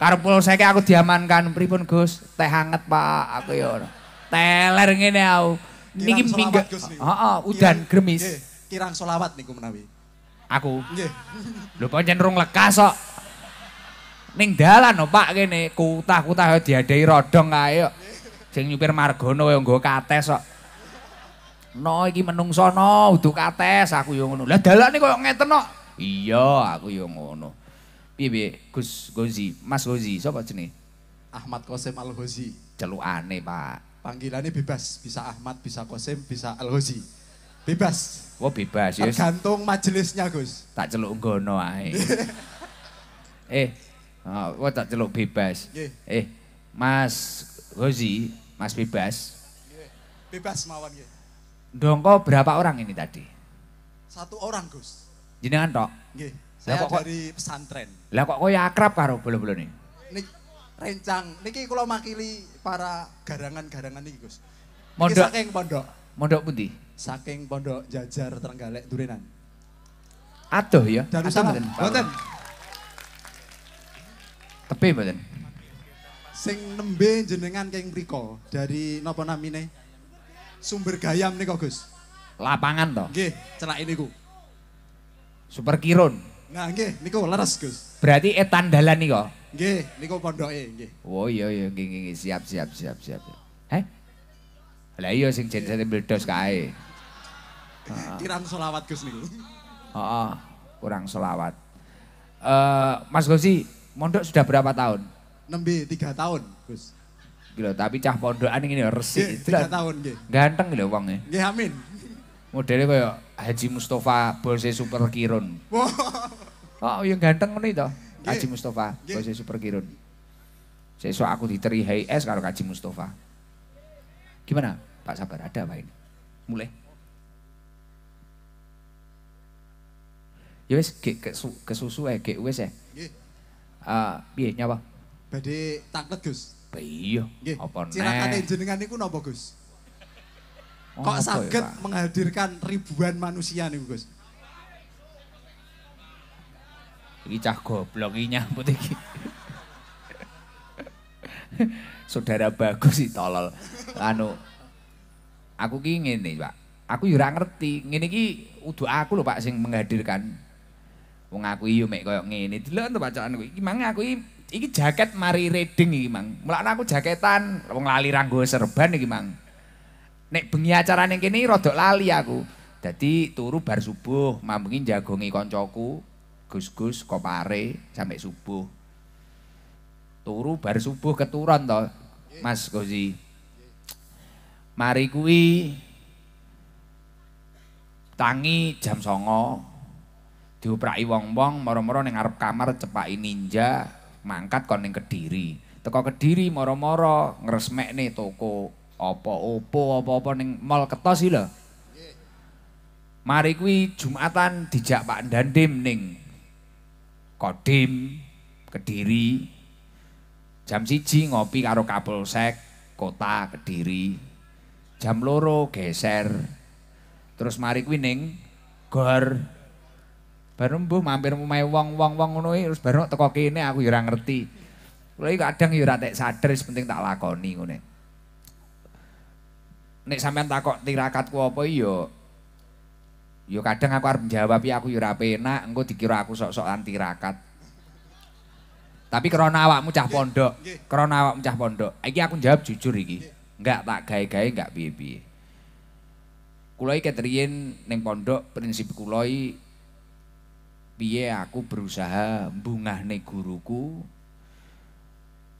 Karo pulau saya aku diamankan pripun Gus? Teh hangat Pak aku ya. Teler ngene aku. Niki minggu Heeh, udan gremis. Nggih. Kirang solawat niku menawi. Aku. Nggih. Lho kok cenderung lekas kok. Ning dalan no Pak kene kutah-kutah ya diadai rodong kae yo. Sing nyupir margono kaya nggo kates kok. No iki menungso no, udah kates aku yo ngono. Lah nih kok ngeten no. Iya, aku yo ngono. Piye Gus Gozi, Mas Gozi, sih nih? Ahmad Kosim Al Gozi. aneh Pak. Panggilannya bebas, bisa Ahmad, bisa Kosim, bisa Al Gozi. Bebas. Wah oh, bebas ya. Tergantung majelisnya, Gus. Tak celuk ngono ae. eh, oh, tak celuk bebas. Yeah. Eh, Mas Gozi, Mas bebas. Bebas mawon Dongko berapa orang ini tadi? Satu orang Gus. Jenengan tok? Nggih. Saya kok, dari pesantren. Lah kok ya akrab karo bolo-bolo ini? Nik rencang niki kula makili para garangan-garangan niki Gus. Mondok saking pondok. Mondok putih. Saking pondok Jajar terenggalek Durenan. Aduh ya. Darussalam. Boten. Tepi boten. Sing nembe jenengan keng mriko dari napa namine? Sumber gayam nih kok Gus. Lapangan toh. Nggih, celak ini ku. Super kirun. Nah nggih, niku leres Gus. Berarti etan dalan nih kok. Nggih, niku pondoke nggih. Oh iya iya nggih nggih siap siap siap siap. Heh? Lah iya sing jenenge meledos kae. Kirang selawat Gus niku. Heeh, kurang selawat. Eh uh, Mas Gusi, mondok sudah berapa tahun? Nembe tiga tahun, Gus gitu tapi cah pondokan ini ya, resik. Tiga tahun gitu Ganteng gitu uangnya e. Nggih, amin. Modelnya kayak Haji Mustafa Bolse Super Kirun. oh, yang ganteng nih toh Haji Mustafa Bolse Super Kirun. so, aku diteri Hai es kalau Haji Mustafa. Gimana? Pak Sabar ada apa ini? Mulai. Ya ke, ke ya, gek wis ya. Nggih. Eh piye nyapa? Badhe tak Gus kabeh iya. Apa nek? Cilakane jenengan niku napa, Gus? Oh, Kok ya, saged menghadirkan ribuan manusia niku, Gus? Iki cah goblok iki nyambut iki. Saudara bagus sih tolol. Anu aku ki ngene, Pak. Aku yo ya ngerti. Ngene iki udu aku lho Pak sing menghadirkan. Wong aku iyo mek koyo ngene. Delok to bacaan kuwi. Iki mang aku iki Iki jaket mari reding iki, Mang. Mulane aku jaketan wong lali ranggo serban iki, Mang. Nek bengi acara ning kene rodok lali aku. Dadi turu bar subuh, mambengi jagongi koncoku, Gus-gus kopare sampai subuh. Turu bar subuh keturun to, Mas Gozi. Mari kuwi tangi jam songo diopraki wong-wong moro-moro ning ngarep kamar cepai ninja mangkat koning Kediri. Teko Kediri moro-moro nih toko opo opo opo-opo neng mall Ketos iki lho. Mari kuwi Jumatan dijak Pak Dandim ning Kodim Kediri. Jam siji ngopi karo Kapolsek Kota Kediri. Jam loro geser. Terus mari kuwi Gor Baru mbuh mampir omahe wong-wong-wong ngono terus baru teko kene aku ya ora ngerti. Kuwi kadang ya ora tek sadar penting tak lakoni ngene. Nek sampean takok tirakatku apa ya ya kadang aku harus menjawab ya aku ya ora penak, engko dikira aku sok-sokan tirakat. Tapi karena awakmu cah pondok, karena awakmu cah pondok. Iki aku jawab jujur iki. Enggak tak gawe-gawe enggak piye-piye. Kula iki ketriyen ning pondok prinsip kula iki piye aku berusaha nih guruku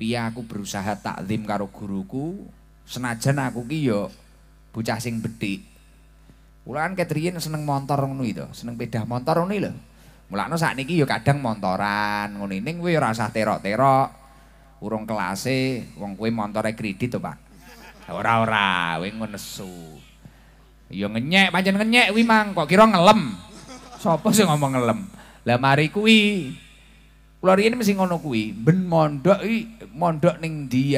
piye aku berusaha taklim karo guruku senajan aku ki yo bocah sing betik Ulan kan ketriyen seneng motor ngono to seneng pedah motor ngono lho mulane niki yo kadang montoran ngono ning kowe ora usah terok-terok urung kelase wong kowe montore kredit to Pak ora ora kowe ngono Yo ya ngenyek pancen ngenyek kuwi mang kok kira ngelem Sopo sih ngomong ngelem lah mari kuwi. Kula riyen mesti ngono kuwi, ben mondok iki mondok ning ndi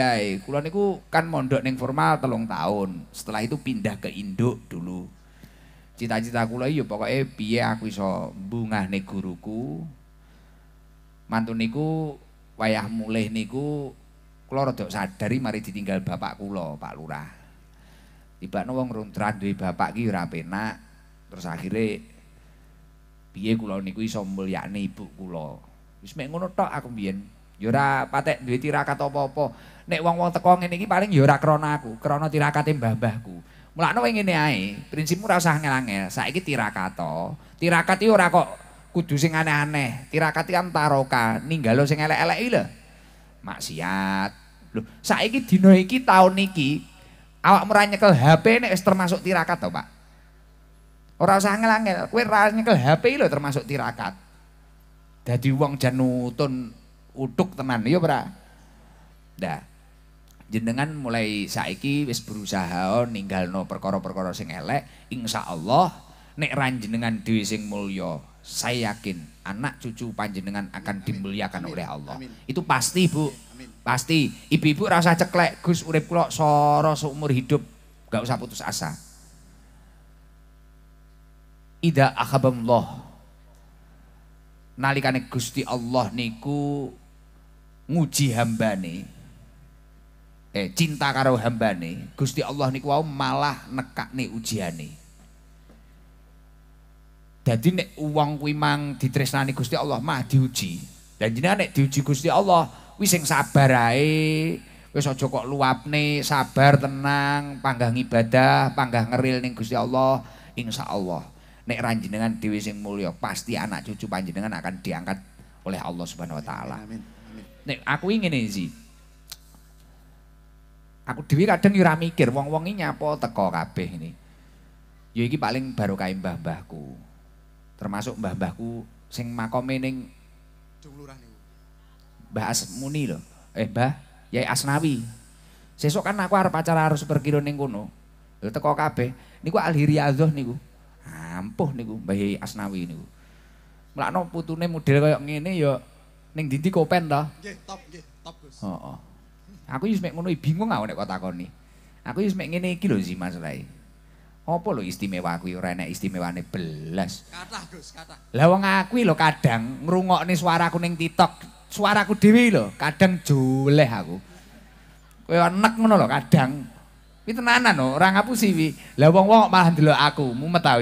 Kula niku kan mondok ning formal telung tahun. Setelah itu pindah ke induk dulu. Cita-cita kula ya pokoke piye aku iso bungahne guruku. Mantu niku wayah mulih niku kula rada sadari mari ditinggal bapak kula, Pak Lurah. tiba wong runtran duwe bapak ki ora penak, terus akhirnya piye kula niku iso mulyakne ibu kula. Wis mek ngono tok aku mbiyen. Ya ora patek duwe tirakat apa-apa. Nek wong-wong teko ngene iki paling ya ora krana aku, krana tirakate mbah-mbahku. Mulakno wae ngene ae, prinsipmu ora usah angel Saiki tirakat to. Tirakat iki ora kok kudu sing aneh-aneh. Tirakat kan taroka, ninggalo sing elek-elek iki lho. Maksiat. Lho, saiki dina iki taun iki awakmu ra nyekel HP nek wis termasuk tirakat to, Pak? Ora usah angel-angel, kowe ra nyekel HP lho termasuk tirakat. Dadi wong janutun nutun utuk tenan, ya ora? Dah, jenengan mulai saiki wis berusaha oh ninggalno perkara-perkara sing elek, insyaallah nek ranjenengan dhewe sing mulya, saya yakin anak cucu panjenengan akan dimuliakan amin. oleh Allah. Amin. Itu pasti, Bu. Amin. Pasti. Ibu-ibu rasa ceklek, Gus urip kula soro seumur hidup, gak usah putus asa. Ida akhabamullah. Nalikane Gusti Allah niku nguji hambane. Eh cinta karo hambane, Gusti Allah niku wau malah nekakne ujiane. Jadi nek uang kuwi mang ditresnani Gusti Allah mah diuji. Dan jenengan nek diuji Gusti Allah wis sing sabar ae, wis aja kok luapne, sabar tenang, panggah ibadah, panggah ngeril ning Gusti Allah, Allah nek ranjenengan dewi sing mulya, pasti anak cucu panjenengan akan diangkat oleh Allah Subhanahu wa taala. Nek aku ingin ini sih. Aku dewi kadang yura mikir wong-wong ini apa teko kabeh ini. Yogi iki paling kain mbah-mbahku. Termasuk mbah-mbahku sing makome ning Jumlurah niku. Mbah Asmuni lho. Eh bah Yai Asnawi. Sesuk kan aku arep acara harus berkilo ning kono. Lho teko kabeh. Niku nih gua ampuh niku Mbah Asnawi niku. Melakno putune model kaya ngene ya ning dindi kopen ta? Nggih, top nggih, top Gus. Heeh. Aku wis mek ngono bingung aku nek kok takoni. Aku wis mek ngene iki lho selesai. masalahe. Apa lho istimewa aku ora enek istimewane belas. Kathah Gus, kathah. Lah wong aku lho kadang ngrungokne suaraku ning TikTok, suaraku dhewe lho, kadang joleh aku. Kowe enek ngono lho kadang. itu tenanan lho, ora ngapusi kuwi. Lah wong-wong malah ndelok aku, mumet ta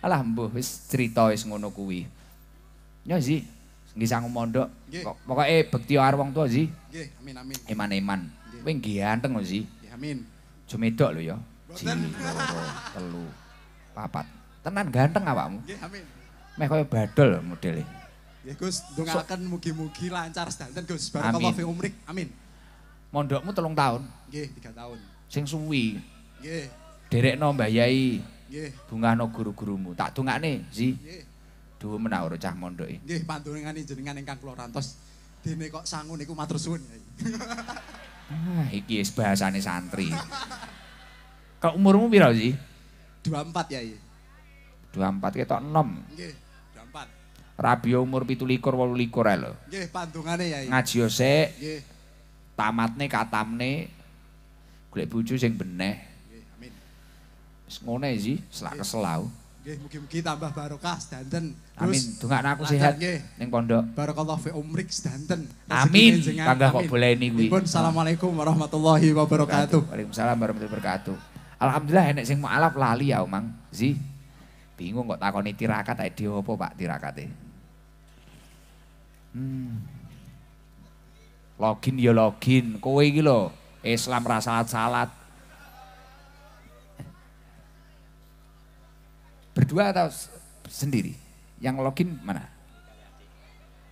Alah mbuh wis cerita wis ngono kuwi. Ya Zi, nggih sang mondok. Pokoke bekti karo wong tuwa Zi. Nggih, amin amin. Iman iman. Kowe nggih anteng Zi. Nggih amin. Jumedok lho ya. Boten. Telu. Papat. Tenan ganteng awakmu. Nggih amin. Meh kaya badol modele. Nggih Gus, ndongaken so, mugi-mugi lancar sedanten Gus, barokah fi umrik. Amin. Mondokmu telung tahun. Nggih, 3 tahun. Sing suwi. Nggih. Derekno Mbah Yai. Nggih. no guru-gurumu. Tak nih, Zi. Duh menak ora cah mondoke. Nggih, pantunengane jenengan ingkang kula rantos. Dene kok sangu niku matur suwun. ah, iki wis bahasane santri. Kau umurmu pira, Zi? 24 ya, Yi. 24 kita 6. Nggih, 24. Rabio umur 17 28 ae lho. Nggih, pandungane ya, Yi. Ngaji sik. Nggih. Tamatne katamne golek bojo sing beneh ngone sih, ya, selak keselau. Nggih, mugi-mugi tambah barokah sedanten. Amin. Dongakno aku sehat ning pondok. Barakallahu fi umrik sedanten. Amin. Tanggah kok ini kuwi. Dipun asalamualaikum warahmatullahi wabarakatuh. Waalaikumsalam warahmatullahi wabarakatuh. Alhamdulillah enek sing mualaf lali ya, omang, Zi. Bingung kok takoni tirakat ae dhewe apa Pak tirakate. Hmm. Login ya login, kowe iki lho Islam rasa salat-salat. Berdua atau sendiri? Yang login mana?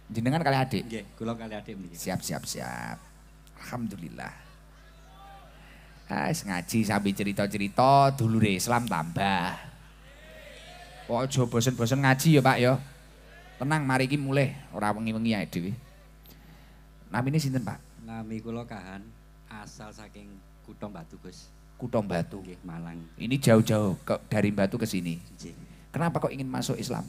Jenengan kali adik. Nggih, kula kali adik Siap, siap, siap. Alhamdulillah. Ah, ngaji sambil cerita-cerita dulu dulure Islam tambah. Kok aja bosen-bosen ngaji ya, Pak ya. Tenang, mari iki mulai ora wengi-wengi ae dhewe. Namine sinten, Pak? Nami kula Kahan, asal saking Kutong Batu Gus. Kutong Batu. Malang. Ini jauh-jauh ke, dari Batu ke sini. Kenapa kok ingin masuk Islam?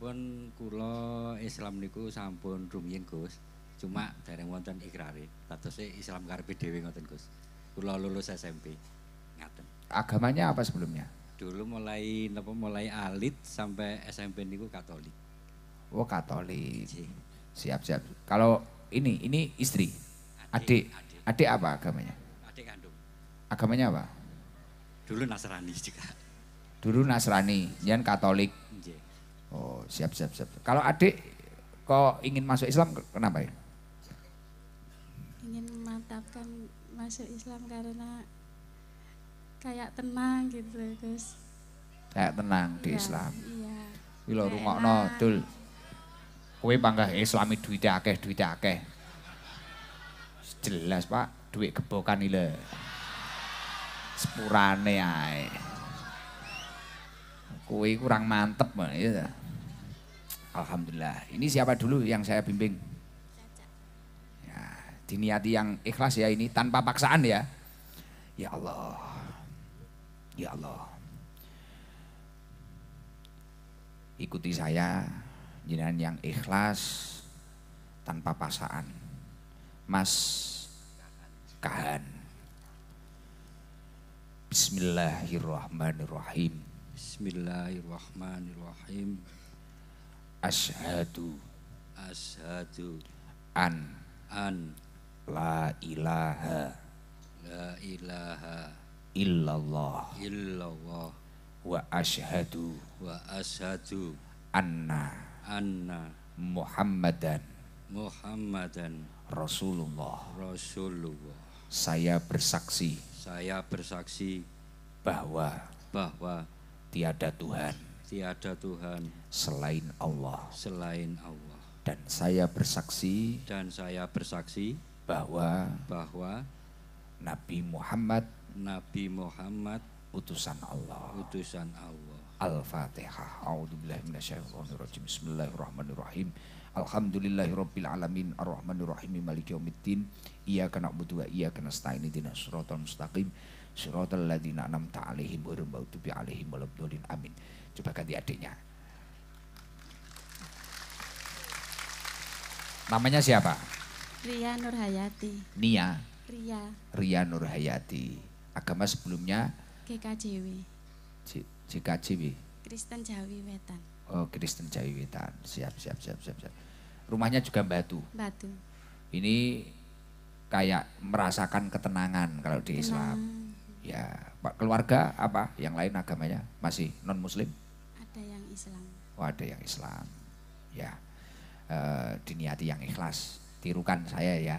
pun, kulo Islam niku sampun rumiyin Gus. Cuma dari wonten ikrare. Tatose Islam karepe dewi ngoten Gus. Kulo lulus SMP. Ngaten. Agamanya apa sebelumnya? Dulu mulai napa mulai alit sampai SMP niku Katolik. Oh, Katolik. Siap-siap. Kalau ini ini istri. adik, adik apa agamanya? Agamanya apa? Dulu Nasrani juga. Dulu Nasrani, jangan Katolik. Oh siap siap siap. Kalau adik kok ingin masuk Islam kenapa ya? Ingin mantapkan masuk Islam karena kayak tenang gitu Gus. Kayak tenang ya, di iya, Islam. Iya. Iki lho rungokno, Dul. Kowe panggah Islami duitnya akeh, duitnya akeh. Jelas, Pak, duit gebokan iki sepurane ae. Kowe kurang mantep ya. Alhamdulillah. Ini siapa dulu yang saya bimbing? Ya, diniati yang ikhlas ya ini tanpa paksaan ya. Ya Allah. Ya Allah. Ikuti saya jenengan yang ikhlas tanpa paksaan. Mas Kahan. Bismillahirrahmanirrahim. Bismillahirrahmanirrahim. Ashadu. Ashadu. An. An. La ilaha. La ilaha. Illallah. Illallah. Wa ashadu. Wa ashadu. Anna. Anna. Muhammadan. Muhammadan. Rasulullah. Rasulullah. Saya bersaksi saya bersaksi bahwa bahwa tiada Tuhan tiada Tuhan selain Allah selain Allah dan saya bersaksi dan saya bersaksi bahwa bahwa Nabi Muhammad Nabi Muhammad utusan Allah utusan Allah Al-Fatihah A'udzubillahi minasyaitonirrajim Bismillahirrahmanirrahim Alhamdulillahirabbil alamin arrahmanirrahim maliki yaumiddin ia kena Iyyaka na'budu wa iyyaka nasta'in ihdinas shiratal mustaqim shiratal ladzina an'amta 'alaihim ghairil maghdubi 'alaihim waladdallin amin. Coba ganti adiknya. Namanya siapa? Ria Nurhayati. Nia. Ria. Ria Nurhayati. Agama sebelumnya? GKJW. GKJW. Kristen Jawi Wetan. Oh, Kristen Jawi Wetan. Siap, siap, siap, siap, siap. Rumahnya juga Batu. Batu. Ini kayak merasakan ketenangan kalau di Islam. Tenang. Ya, keluarga apa? Yang lain agamanya masih non Muslim? Ada yang Islam. Oh, ada yang Islam. Ya, e, diniati yang ikhlas. Tirukan saya ya. Iya.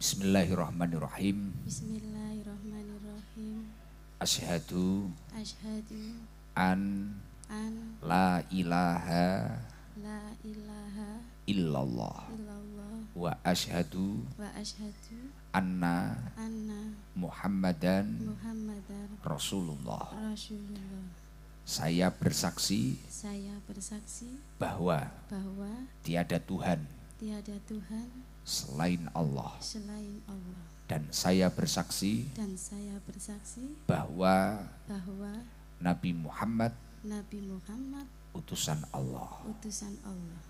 Bismillahirrahmanirrahim. Bismillahirrahmanirrahim. Ashadu. Ashadu. An. An. La ilaha. La ilaha. Illallah. illallah wa ashadu wa ashadu anna anna Muhammadan Muhammadan Rasulullah. Rasulullah. Saya bersaksi saya bersaksi bahwa bahwa tiada Tuhan tiada Tuhan selain Allah selain Allah dan saya bersaksi dan saya bersaksi bahwa bahwa Nabi Muhammad Nabi Muhammad utusan Allah utusan Allah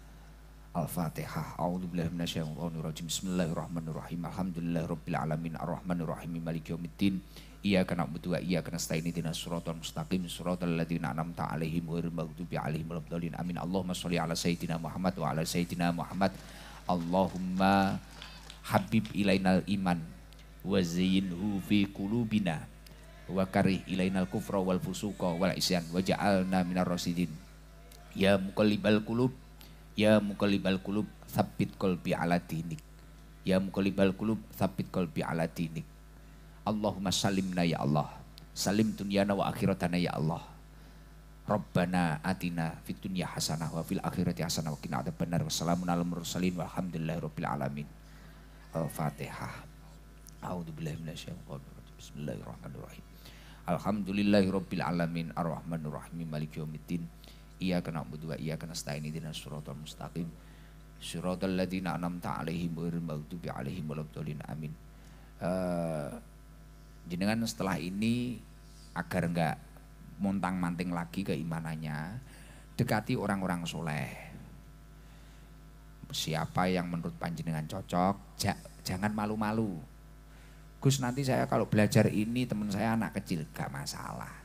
Al-Fatihah. A'udzu A'udzubillahi minasyaitonir rajim. Bismillahirrahmanirrahim. Alhamdulillahirabbil alamin arrahmanirrahim maliki yaumiddin. Iyyaka na'budu wa iyyaka nasta'in ihdinash shiratal mustaqim shiratal ladzina an'amta 'alaihim ghairil maghdubi 'alaihim waladdallin. Amin. Allahumma shalli 'ala sayyidina Muhammad wa 'ala sayyidina Muhammad. Allahumma habib ilainal iman wa zayyinhu fi qulubina wa karih ilainal kufra wal fusuqa wal isyan wa ja'alna minar rasidin. Ya muqallibal qulub Ya mukalibal kulub sabit kolbi ala dinik. Ya mukalibal kulub sabit kolbi ala dinik. Allahumma salimna ya Allah. Salim dunyana wa akhiratana ya Allah. Rabbana atina fid dunya hasanah wa fil akhirati hasanah wa qina adzabannar. Wassalamun alal mursalin rabbil alamin. Al-Fatihah. billahi minasyaitonir rajim. Bismillahirrahmanirrahim. rabbil alamin arrahmanirrahim maliki yaumiddin. Ia kena ia kena stay ini dengan surat al mustaqim. Surat al-ladina enam an'amta 'alaihim ghairil maghdubi 'alaihim waladdallin. Amin. Uh, jenengan setelah ini agar enggak montang-manting lagi keimanannya, dekati orang-orang soleh. Siapa yang menurut panjenengan cocok, ja, jangan malu-malu. Gus nanti saya kalau belajar ini teman saya anak kecil gak masalah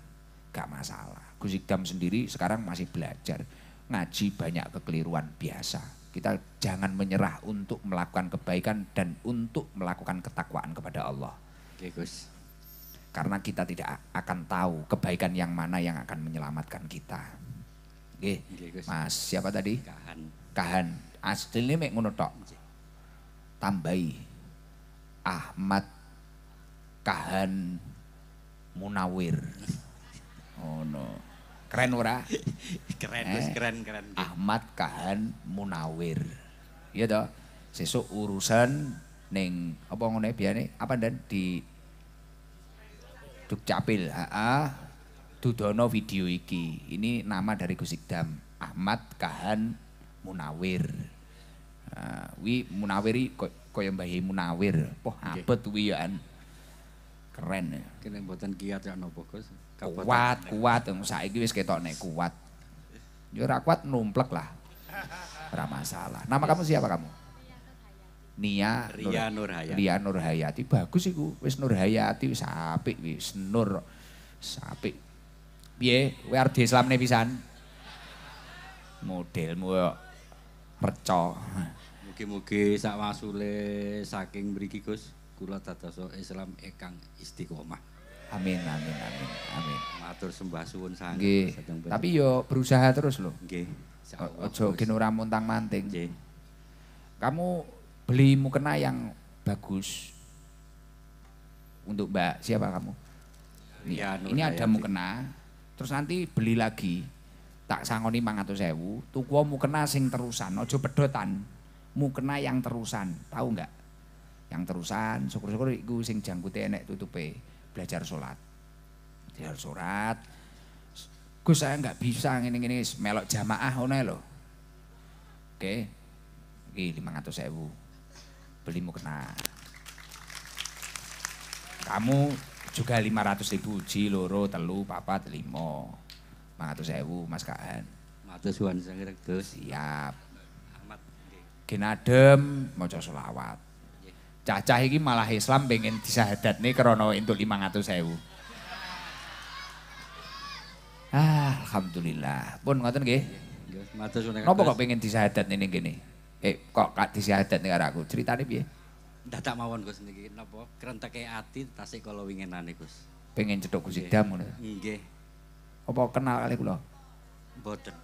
gak masalah. Gus Ikdam sendiri sekarang masih belajar ngaji banyak kekeliruan biasa. Kita jangan menyerah untuk melakukan kebaikan dan untuk melakukan ketakwaan kepada Allah. Oke Gus. Karena kita tidak akan tahu kebaikan yang mana yang akan menyelamatkan kita. Oke, Mas siapa tadi? Kahan. Kahan. Aslinya mek ngono tok. Tambahi. Ahmad Kahan Munawir ngono. Keren ora? keren, eh, keren, keren. Ahmad Kahan Munawir. Iya toh? Sesuk urusan ning apa ngene biane apa dan di Dukcapil, heeh. Dudono video iki. Ini nama dari Gusikdam, Ahmad Kahan Munawir. Uh, wi Munawiri kaya Mbah Munawir. Poh okay. abot keren Keren. Ya. Kene mboten kiat ya napa, Gus? kuat kuat yang saiki wis ketokne kuat yo ya ora kuat numplek lah ora masalah nama kamu siapa kamu Nia Ria Nur, Nurhayati Ria Hayati bagus iku wis Nurhayati wis apik wis Nur apik piye kowe arep diislamne pisan modelmu kok reca mugi-mugi sak wasule saking mriki Gus kula dadoso Islam ingkang istiqomah Amin amin amin amin. Matur sembah suwun sangat. Tapi yo berusaha terus loh. Nggih. Ojo gen ora montang-manting. Nggih. Kamu beli mukena yang bagus. Untuk Mbak siapa kamu? Ya, ini ada mukena. Terus nanti beli lagi. Tak sangoni atau sewu, tuku mukena sing terusan, ojo pedotan. Mukena yang terusan, tahu nggak? Yang terusan, syukur-syukur iku sing janggute enek tutupe belajar sholat. Belajar ya. sholat. Gus saya nggak bisa ini ini melok jamaah ono lho. Oke. lima ratus ribu, Belimu kena. Kamu juga lima ratus ribu ji loro telu papat limo. ratus ribu, Mas kahan. Matur Siap. Ahmad. mau jual sholawat. Cacah iki malah Islam pengen nih disahadatne krana entuk sewu. Ah, alhamdulillah. Pun ngoten gih. Iya, Nopo kok pengen disahadat nih gini? Eh, kok kak disahadat nih aku? Ceritanya Dah tak mawon Gus Nopo napa kayak ati tasik ingin winginane Gus. Pengen cedok Gus Idam ngono. Nggih. Apa kenal kali kula? Boten.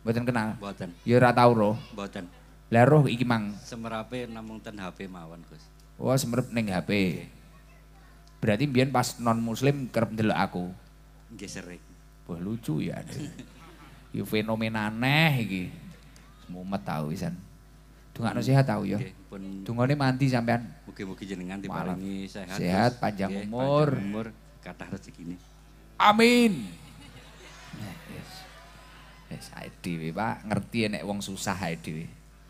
Boten kenal? Boten. Yura ora tau roh. Mboten. Lah roh iki mang semerape namung ten HP mawon Gus. Wah, oh, semerep neng HP. Berarti biar pas non muslim kerap ndelok aku. Nggih sering. Wah, lucu ya. Iya fenomena aneh Semua Mumet tau Tunggu anak hmm. sehat tau ya. Tunggu pun dungane mandi sampean. Mugi-mugi jenengan malam. sehat. Sehat panjang umur. Panjang umur kathah segini. Amin. Yes. yes. Yes, dhewe Pak, ngerti ya nek wong susah ae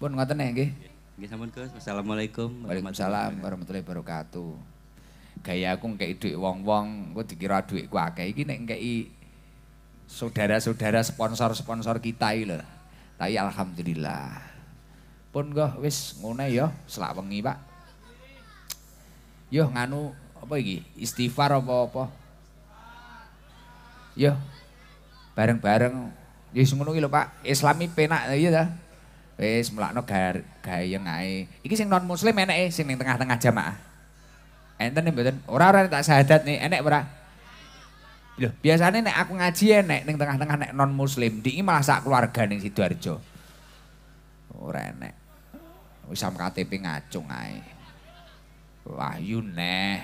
Pun Pun nek, nggih. Assalamualaikum Waalaikumsalam warahmatullahi wabarakatuh. Gaya aku kayak duit wong-wong, gua dikira duit gua akeh gini enggak i. saudara-saudara sponsor-sponsor kita ini Tapi alhamdulillah. Pun gua wis ngone yo ya, selak wengi, Pak. Yo nganu apa iki? Istighfar apa-apa? Yo bareng-bareng. Ya ngono iki lho Pak, Islami penak ya ta. Wis mlakno gayeng ae. Iki sing non muslim enek eh sing ning tengah-tengah jamaah. Enten nih, mboten? Ora ora tak syahadat nih, enek ora? Loh, iya. biasanya nek aku ngaji enek ning tengah-tengah nek non muslim, diingi malah sak keluarga ning Sidoarjo. Ora enek. Wis sam KTP ngacung ae. Wah, iya neh.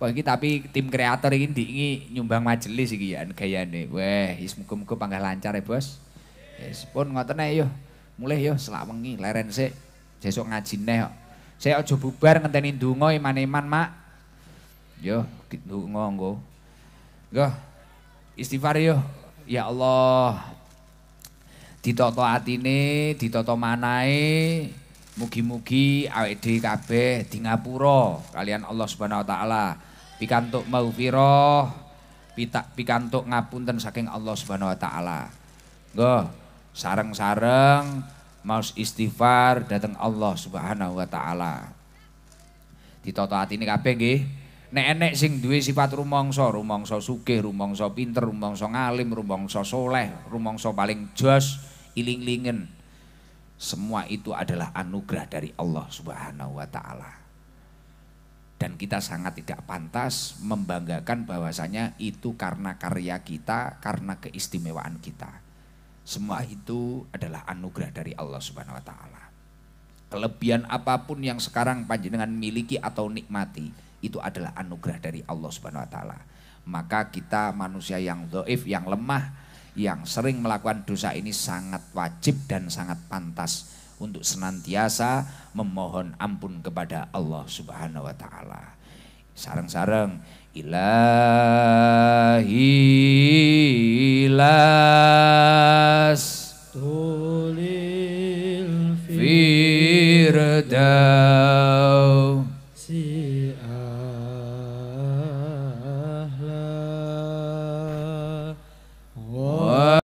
Wah tapi tim kreator ini diingi nyumbang majelis iki ya gayane. Weh, is muga-muga panggah lancar ya, Bos. Wis pun ngoten ae yo. Mulih yo selak wengi leren sik. Sesuk ngaji neh kok. Sik aja bubar ngenteni ndonga iman-iman, Mak. Yo ndonga nggo. Nggo. Istighfar yo. Ya Allah. Ditoto atine, ditoto manae, Mugi-mugi awet di kabeh di Ngapura kalian Allah Subhanahu wa taala pikantuk maufirah pitak pikantuk ngapunten saking Allah Subhanahu wa taala. Nggo, sarang-sarang mau istighfar datang Allah Subhanahu wa taala. Ditata atine kabeh nggih. Nek enek sing duwe sifat rumangsa, rumangsa sugih, rumangsa pinter, rumangsa ngalim, rumangsa soleh, rumangsa paling jos, iling-lingen. Semua itu adalah anugerah dari Allah Subhanahu wa taala. Dan kita sangat tidak pantas membanggakan bahwasanya itu karena karya kita, karena keistimewaan kita. Semua itu adalah anugerah dari Allah Subhanahu wa taala. Kelebihan apapun yang sekarang panjenengan miliki atau nikmati itu adalah anugerah dari Allah Subhanahu wa taala. Maka kita manusia yang doif, yang lemah, yang sering melakukan dosa ini sangat wajib dan sangat pantas untuk senantiasa memohon ampun kepada Allah Subhanahu wa taala. Sarang-sarang ilahi las tulil firdau si ahla